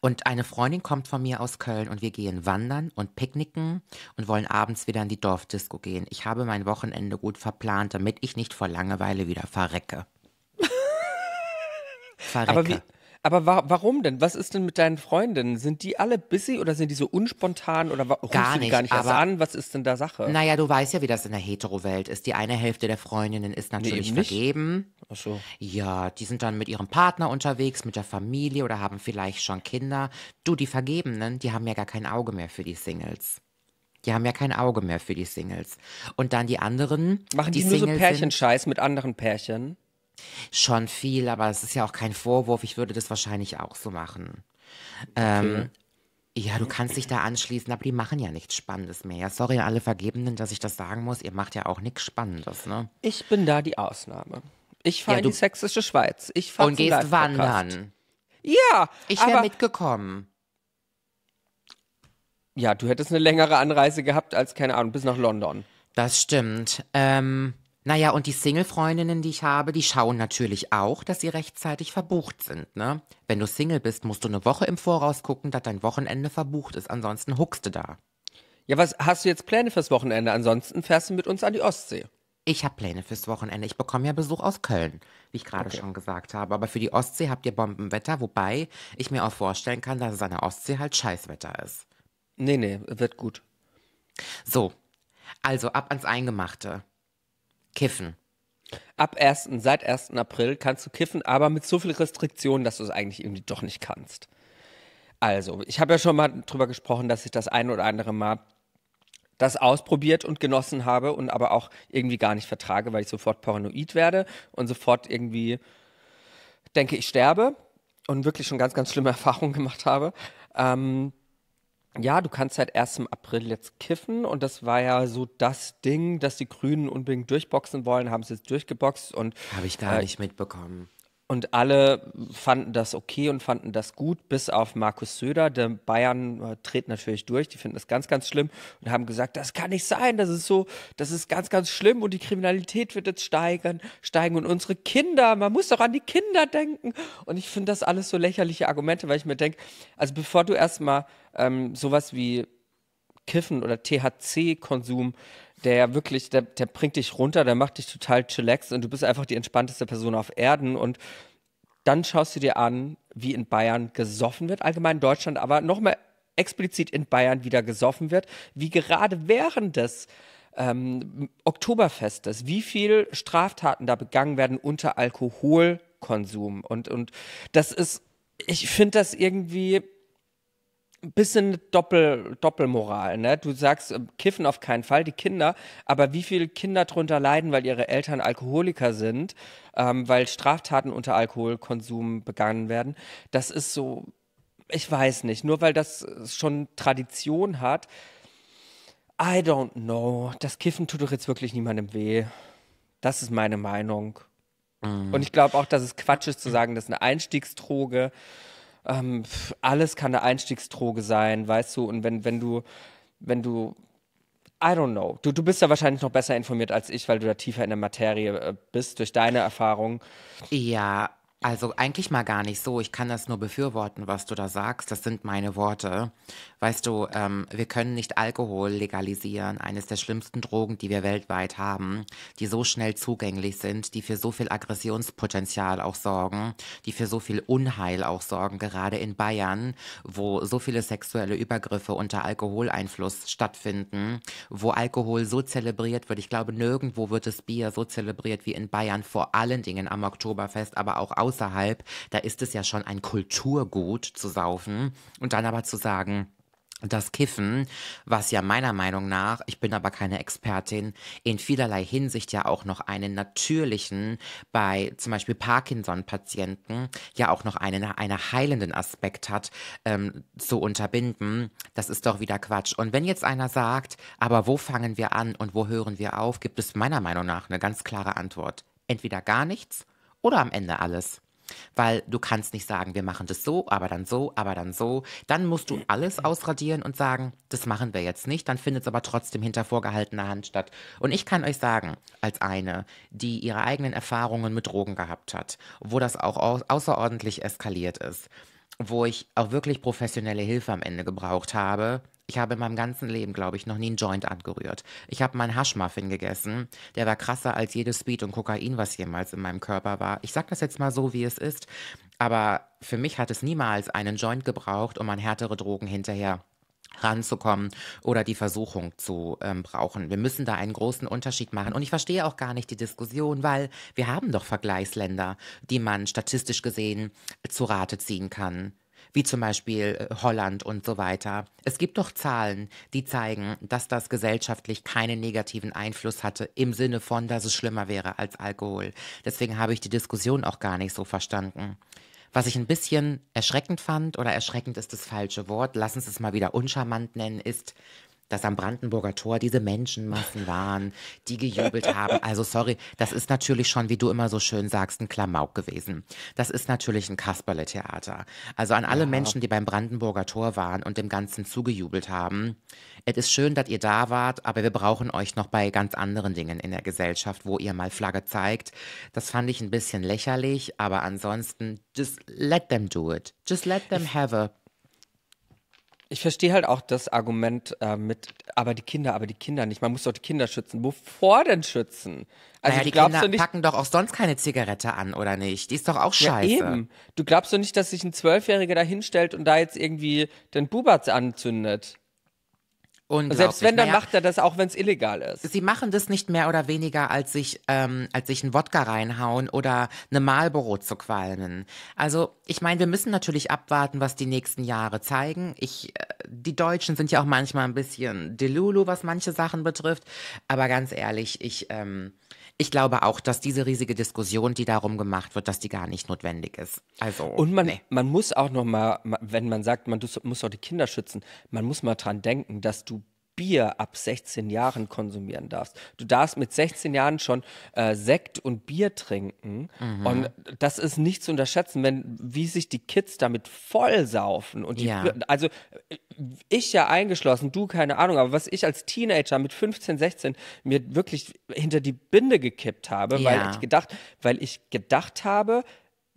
Und eine Freundin kommt von mir aus Köln und wir gehen wandern und picknicken und wollen abends wieder in die Dorfdisco gehen. Ich habe mein Wochenende gut verplant, damit ich nicht vor Langeweile wieder verrecke. verrecke. Aber wie, aber wa warum denn? Was ist denn mit deinen Freundinnen? Sind die alle busy oder sind die so unspontan oder rufst gar du die nicht, gar nicht an? Was ist denn da Sache? Naja, du weißt ja, wie das in der Hetero-Welt ist. Die eine Hälfte der Freundinnen ist natürlich nee, vergeben. Ach so. Ja, die sind dann mit ihrem Partner unterwegs, mit der Familie oder haben vielleicht schon Kinder. Du, die Vergebenen, die haben ja gar kein Auge mehr für die Singles. Die haben ja kein Auge mehr für die Singles. Und dann die anderen. Machen die, die nur Singles so Pärchenscheiß mit anderen Pärchen? Schon viel, aber es ist ja auch kein Vorwurf. Ich würde das wahrscheinlich auch so machen. Ähm, okay. Ja, du kannst dich da anschließen, aber die machen ja nichts Spannendes mehr. sorry an alle Vergebenen, dass ich das sagen muss. Ihr macht ja auch nichts Spannendes, ne? Ich bin da die Ausnahme. Ich fahre ja, in die sächsische Schweiz. Ich fahre Und gehst wandern. Ja. Ich wäre mitgekommen. Ja, du hättest eine längere Anreise gehabt als, keine Ahnung, bis nach London. Das stimmt. Ähm, naja, und die Single-Freundinnen, die ich habe, die schauen natürlich auch, dass sie rechtzeitig verbucht sind, ne? Wenn du Single bist, musst du eine Woche im Voraus gucken, dass dein Wochenende verbucht ist, ansonsten huckst du da. Ja, was hast du jetzt Pläne fürs Wochenende? Ansonsten fährst du mit uns an die Ostsee. Ich habe Pläne fürs Wochenende. Ich bekomme ja Besuch aus Köln, wie ich gerade okay. schon gesagt habe. Aber für die Ostsee habt ihr Bombenwetter, wobei ich mir auch vorstellen kann, dass es an der Ostsee halt Scheißwetter ist. Nee, nee, wird gut. So, also ab ans Eingemachte kiffen. Ab 1., seit 1. April kannst du kiffen, aber mit so vielen Restriktionen, dass du es eigentlich irgendwie doch nicht kannst. Also, ich habe ja schon mal drüber gesprochen, dass ich das ein oder andere Mal das ausprobiert und genossen habe und aber auch irgendwie gar nicht vertrage, weil ich sofort paranoid werde und sofort irgendwie denke, ich sterbe und wirklich schon ganz, ganz schlimme Erfahrungen gemacht habe. Ähm, ja, du kannst halt erst im April jetzt kiffen und das war ja so das Ding, dass die Grünen unbedingt durchboxen wollen, haben sie jetzt durchgeboxt und. Habe ich gar äh, nicht mitbekommen. Und alle fanden das okay und fanden das gut, bis auf Markus Söder. Der Bayern äh, treten natürlich durch, die finden das ganz, ganz schlimm und haben gesagt, das kann nicht sein, das ist so, das ist ganz, ganz schlimm und die Kriminalität wird jetzt steigern, steigen und unsere Kinder, man muss doch an die Kinder denken. Und ich finde das alles so lächerliche Argumente, weil ich mir denke, also bevor du erstmal ähm, sowas wie Kiffen oder THC-Konsum, der wirklich, der, der bringt dich runter, der macht dich total chillax und du bist einfach die entspannteste Person auf Erden und dann schaust du dir an, wie in Bayern gesoffen wird, allgemein in Deutschland, aber nochmal explizit in Bayern wieder gesoffen wird, wie gerade während des ähm, Oktoberfestes, wie viel Straftaten da begangen werden unter Alkoholkonsum. Und, und das ist, ich finde das irgendwie, bisschen Doppel, Doppelmoral, ne? Du sagst, äh, kiffen auf keinen Fall, die Kinder, aber wie viele Kinder drunter leiden, weil ihre Eltern Alkoholiker sind, ähm, weil Straftaten unter Alkoholkonsum begangen werden, das ist so, ich weiß nicht, nur weil das äh, schon Tradition hat, I don't know, das Kiffen tut doch jetzt wirklich niemandem weh. Das ist meine Meinung. Mm. Und ich glaube auch, dass es Quatsch ist zu sagen, das ist eine Einstiegsdroge ähm, alles kann eine Einstiegsdroge sein, weißt du, und wenn, wenn du, wenn du, I don't know, du, du bist ja wahrscheinlich noch besser informiert als ich, weil du da tiefer in der Materie äh, bist, durch deine Erfahrungen. Ja, also eigentlich mal gar nicht so. Ich kann das nur befürworten, was du da sagst. Das sind meine Worte. Weißt du, ähm, wir können nicht Alkohol legalisieren, eines der schlimmsten Drogen, die wir weltweit haben, die so schnell zugänglich sind, die für so viel Aggressionspotenzial auch sorgen, die für so viel Unheil auch sorgen, gerade in Bayern, wo so viele sexuelle Übergriffe unter Alkoholeinfluss stattfinden, wo Alkohol so zelebriert wird. Ich glaube, nirgendwo wird das Bier so zelebriert wie in Bayern, vor allen Dingen am Oktoberfest, aber auch außerhalb. Da ist es ja schon ein Kulturgut zu saufen und dann aber zu sagen, das Kiffen, was ja meiner Meinung nach, ich bin aber keine Expertin, in vielerlei Hinsicht ja auch noch einen natürlichen, bei zum Beispiel Parkinson-Patienten, ja auch noch einen, einen heilenden Aspekt hat, ähm, zu unterbinden, das ist doch wieder Quatsch. Und wenn jetzt einer sagt, aber wo fangen wir an und wo hören wir auf, gibt es meiner Meinung nach eine ganz klare Antwort. Entweder gar nichts oder am Ende alles. Weil du kannst nicht sagen, wir machen das so, aber dann so, aber dann so. Dann musst du alles ausradieren und sagen, das machen wir jetzt nicht. Dann findet es aber trotzdem hinter vorgehaltener Hand statt. Und ich kann euch sagen, als eine, die ihre eigenen Erfahrungen mit Drogen gehabt hat, wo das auch außerordentlich eskaliert ist, wo ich auch wirklich professionelle Hilfe am Ende gebraucht habe, ich habe in meinem ganzen Leben, glaube ich, noch nie einen Joint angerührt. Ich habe meinen Haschmuffin gegessen. Der war krasser als jedes Speed und Kokain, was jemals in meinem Körper war. Ich sage das jetzt mal so, wie es ist. Aber für mich hat es niemals einen Joint gebraucht, um an härtere Drogen hinterher ranzukommen oder die Versuchung zu ähm, brauchen. Wir müssen da einen großen Unterschied machen. Und ich verstehe auch gar nicht die Diskussion, weil wir haben doch Vergleichsländer, die man statistisch gesehen zu Rate ziehen kann wie zum Beispiel äh, Holland und so weiter. Es gibt doch Zahlen, die zeigen, dass das gesellschaftlich keinen negativen Einfluss hatte, im Sinne von, dass es schlimmer wäre als Alkohol. Deswegen habe ich die Diskussion auch gar nicht so verstanden. Was ich ein bisschen erschreckend fand, oder erschreckend ist das falsche Wort, lass uns es mal wieder uncharmant nennen, ist, dass am Brandenburger Tor diese Menschenmassen waren, die gejubelt haben. Also sorry, das ist natürlich schon, wie du immer so schön sagst, ein Klamauk gewesen. Das ist natürlich ein Kasperle-Theater. Also an alle ja. Menschen, die beim Brandenburger Tor waren und dem Ganzen zugejubelt haben. Es ist schön, dass ihr da wart, aber wir brauchen euch noch bei ganz anderen Dingen in der Gesellschaft, wo ihr mal Flagge zeigt. Das fand ich ein bisschen lächerlich, aber ansonsten, just let them do it. Just let them have a ich verstehe halt auch das Argument äh, mit, aber die Kinder, aber die Kinder nicht. Man muss doch die Kinder schützen. Wovor denn schützen? Also naja, die Kinder nicht, packen doch auch sonst keine Zigarette an, oder nicht? Die ist doch auch scheiße. Ja, eben. Du glaubst doch nicht, dass sich ein Zwölfjähriger da hinstellt und da jetzt irgendwie den Bubatz anzündet. Und Selbst wenn, dann naja, macht er das, auch wenn es illegal ist. Sie machen das nicht mehr oder weniger, als sich, ähm, als sich einen Wodka reinhauen oder eine Marlboro zu qualmen. Also, ich meine, wir müssen natürlich abwarten, was die nächsten Jahre zeigen. Ich, äh, die Deutschen sind ja auch manchmal ein bisschen delulu, was manche Sachen betrifft. Aber ganz ehrlich, ich, ähm, ich glaube auch, dass diese riesige Diskussion, die darum gemacht wird, dass die gar nicht notwendig ist. Also und man, nee. man muss auch noch mal, wenn man sagt, man muss auch die Kinder schützen, man muss mal dran denken, dass du Bier ab 16 Jahren konsumieren darfst. Du darfst mit 16 Jahren schon äh, Sekt und Bier trinken. Mhm. Und das ist nicht zu unterschätzen, wenn, wie sich die Kids damit vollsaufen. Und die, ja. also äh, ich ja eingeschlossen, du keine Ahnung, aber was ich als Teenager mit 15, 16 mir wirklich hinter die Binde gekippt habe, ja. weil ich gedacht, weil ich gedacht habe,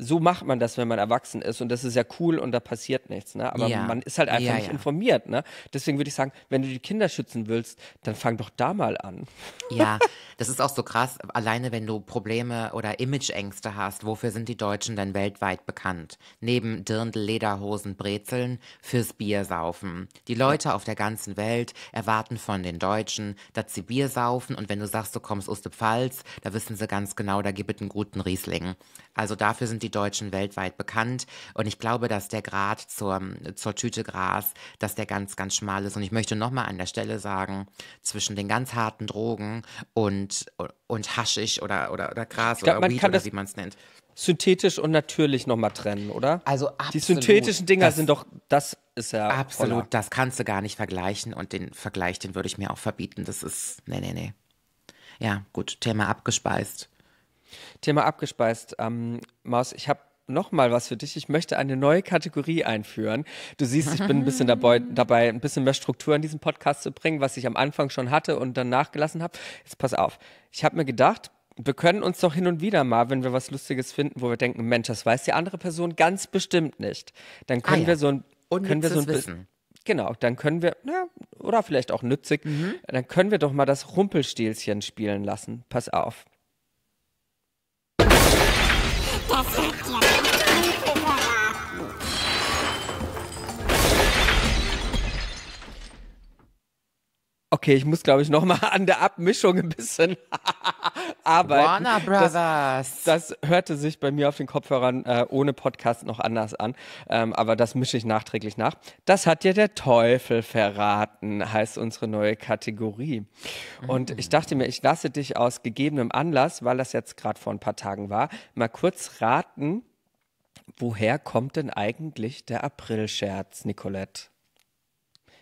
so macht man das, wenn man erwachsen ist und das ist ja cool und da passiert nichts. Ne? Aber ja. man ist halt einfach ja, nicht ja. informiert. Ne? Deswegen würde ich sagen, wenn du die Kinder schützen willst, dann fang doch da mal an. Ja, das ist auch so krass. Alleine wenn du Probleme oder Imageängste hast, wofür sind die Deutschen denn weltweit bekannt? Neben Dirndl, Lederhosen, Brezeln fürs Bier saufen. Die Leute auf der ganzen Welt erwarten von den Deutschen, dass sie Bier saufen und wenn du sagst, du kommst aus der Pfalz, da wissen sie ganz genau, da gibt es einen guten Riesling. Also dafür sind die die Deutschen weltweit bekannt. Und ich glaube, dass der Grad zur, zur Tüte Gras, dass der ganz, ganz schmal ist. Und ich möchte nochmal an der Stelle sagen, zwischen den ganz harten Drogen und, und Haschisch oder, oder, oder Gras glaub, oder Weed oder wie man es nennt synthetisch und natürlich nochmal trennen, oder? Also absolut. Die synthetischen Dinger das, sind doch, das ist ja. Absolut, Roller. das kannst du gar nicht vergleichen und den Vergleich, den würde ich mir auch verbieten. Das ist, nee, nee, nee. Ja, gut, Thema abgespeist. Thema abgespeist. Ähm, Maus, ich habe nochmal was für dich. Ich möchte eine neue Kategorie einführen. Du siehst, ich bin ein bisschen dabei, dabei, ein bisschen mehr Struktur in diesen Podcast zu bringen, was ich am Anfang schon hatte und dann nachgelassen habe. Jetzt pass auf. Ich habe mir gedacht, wir können uns doch hin und wieder mal, wenn wir was Lustiges finden, wo wir denken, Mensch, das weiß die andere Person ganz bestimmt nicht. Dann ah können ah, ja. wir so ein, und können wir so ein bisschen. Genau, dann können wir, na, oder vielleicht auch nützig, mhm. dann können wir doch mal das Rumpelstilzchen spielen lassen. Pass auf. That's not Okay, ich muss, glaube ich, nochmal an der Abmischung ein bisschen arbeiten. Warner Brothers. Das, das, hörte sich bei mir auf den Kopfhörern äh, ohne Podcast noch anders an, ähm, aber das mische ich nachträglich nach. Das hat dir der Teufel verraten, heißt unsere neue Kategorie. Und mhm. ich dachte mir, ich lasse dich aus gegebenem Anlass, weil das jetzt gerade vor ein paar Tagen war, mal kurz raten, woher kommt denn eigentlich der Aprilscherz, Nicolette?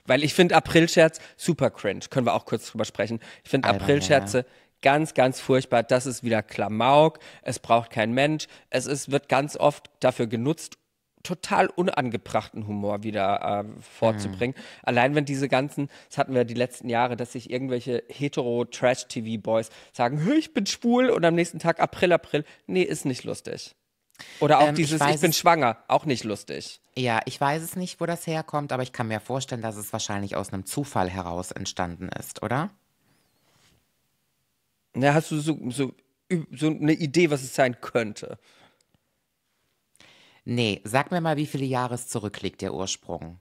Weil ich finde Aprilscherz super cringe. Können wir auch kurz drüber sprechen. Ich finde Aprilscherze ganz, ganz furchtbar. Das ist wieder Klamauk. Es braucht kein Mensch. Es ist, wird ganz oft dafür genutzt, total unangebrachten Humor wieder äh, vorzubringen. Mhm. Allein wenn diese ganzen, das hatten wir die letzten Jahre, dass sich irgendwelche hetero Trash-TV-Boys sagen, ich bin schwul und am nächsten Tag April, April. Nee, ist nicht lustig. Oder auch ähm, dieses ich, ich bin schwanger, auch nicht lustig. Ja, ich weiß es nicht, wo das herkommt, aber ich kann mir vorstellen, dass es wahrscheinlich aus einem Zufall heraus entstanden ist, oder? Na, hast du so, so, so eine Idee, was es sein könnte? Nee, sag mir mal, wie viele Jahre es zurückliegt, der Ursprung.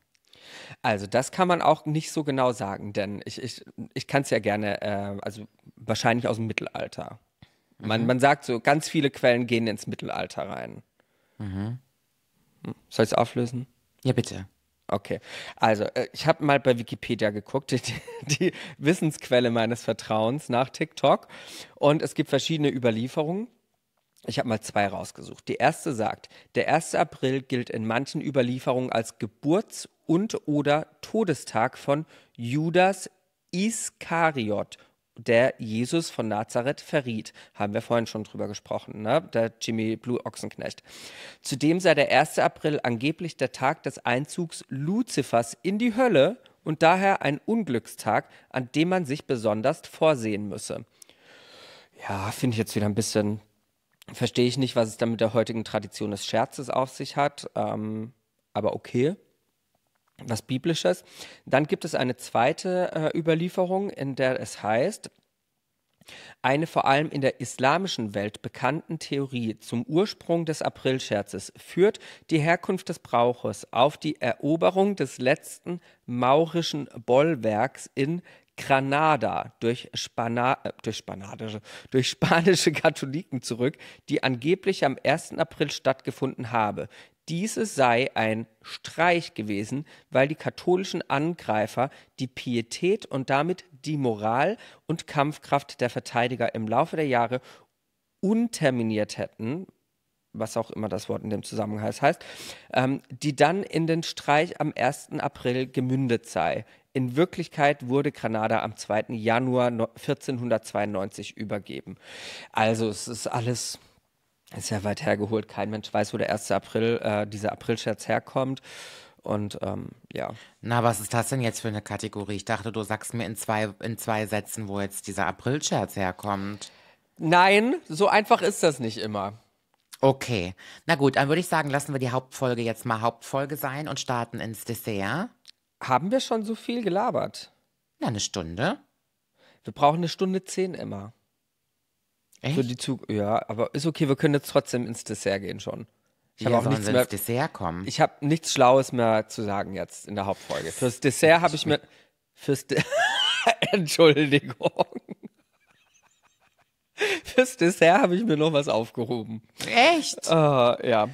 Also das kann man auch nicht so genau sagen, denn ich, ich, ich kann es ja gerne, äh, also wahrscheinlich aus dem Mittelalter. Man, mhm. man sagt so, ganz viele Quellen gehen ins Mittelalter rein. Mhm. Soll ich es auflösen? Ja, bitte. Okay, also äh, ich habe mal bei Wikipedia geguckt, die, die, Wissensquelle meines Vertrauens nach TikTok. Und es gibt verschiedene Überlieferungen. Ich habe mal zwei rausgesucht. Die erste sagt, der 1. April gilt in manchen Überlieferungen als Geburts- und oder Todestag von Judas Iskariot der Jesus von Nazareth verriet. Haben wir vorhin schon drüber gesprochen, ne? der Jimmy Blue Ochsenknecht. Zudem sei der 1. April angeblich der Tag des Einzugs Luzifers in die Hölle und daher ein Unglückstag, an dem man sich besonders vorsehen müsse. Ja, finde ich jetzt wieder ein bisschen, verstehe ich nicht, was es dann mit der heutigen Tradition des Scherzes auf sich hat, ähm, aber okay was Biblisches. Dann gibt es eine zweite äh, Überlieferung, in der es heißt, eine vor allem in der islamischen Welt bekannten Theorie zum Ursprung des Aprilscherzes führt die Herkunft des Brauches auf die Eroberung des letzten maurischen Bollwerks in Granada durch, Spana, äh, durch, spanische, durch spanische Katholiken zurück, die angeblich am 1. April stattgefunden habe dieses sei ein Streich gewesen, weil die katholischen Angreifer die Pietät und damit die Moral und Kampfkraft der Verteidiger im Laufe der Jahre unterminiert hätten, was auch immer das Wort in dem Zusammenhang heißt, ähm, die dann in den Streich am 1. April gemündet sei. In Wirklichkeit wurde Granada am 2. Januar 1492 übergeben. Also es ist alles ist ja weit hergeholt. Kein Mensch weiß, wo der 1. April, äh, dieser Aprilscherz herkommt. Und ähm, ja. Na, was ist das denn jetzt für eine Kategorie? Ich dachte, du sagst mir in zwei, in zwei Sätzen, wo jetzt dieser Aprilscherz herkommt. Nein, so einfach ist das nicht immer. Okay. Na gut, dann würde ich sagen, lassen wir die Hauptfolge jetzt mal Hauptfolge sein und starten ins Dessert. Haben wir schon so viel gelabert? Na, eine Stunde. Wir brauchen eine Stunde zehn immer. Echt? So die Zug ja, aber ist okay, wir können jetzt trotzdem ins Dessert gehen schon. Ich habe auch nichts mehr. ins Dessert kommen. Ich habe nichts Schlaues mehr zu sagen jetzt in der Hauptfolge. Fürs Dessert habe ich mir fürs De Entschuldigung. Fürs Dessert habe ich mir noch was aufgehoben. Echt? Uh, ja.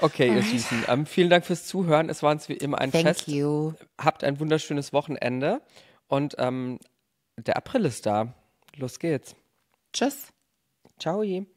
Okay, ihr Süßen. Ähm, vielen Dank fürs Zuhören. Es war uns wie immer ein Thank Fest. You. Habt ein wunderschönes Wochenende. Und ähm, der April ist da. Los geht's. Tschüss. Ciao!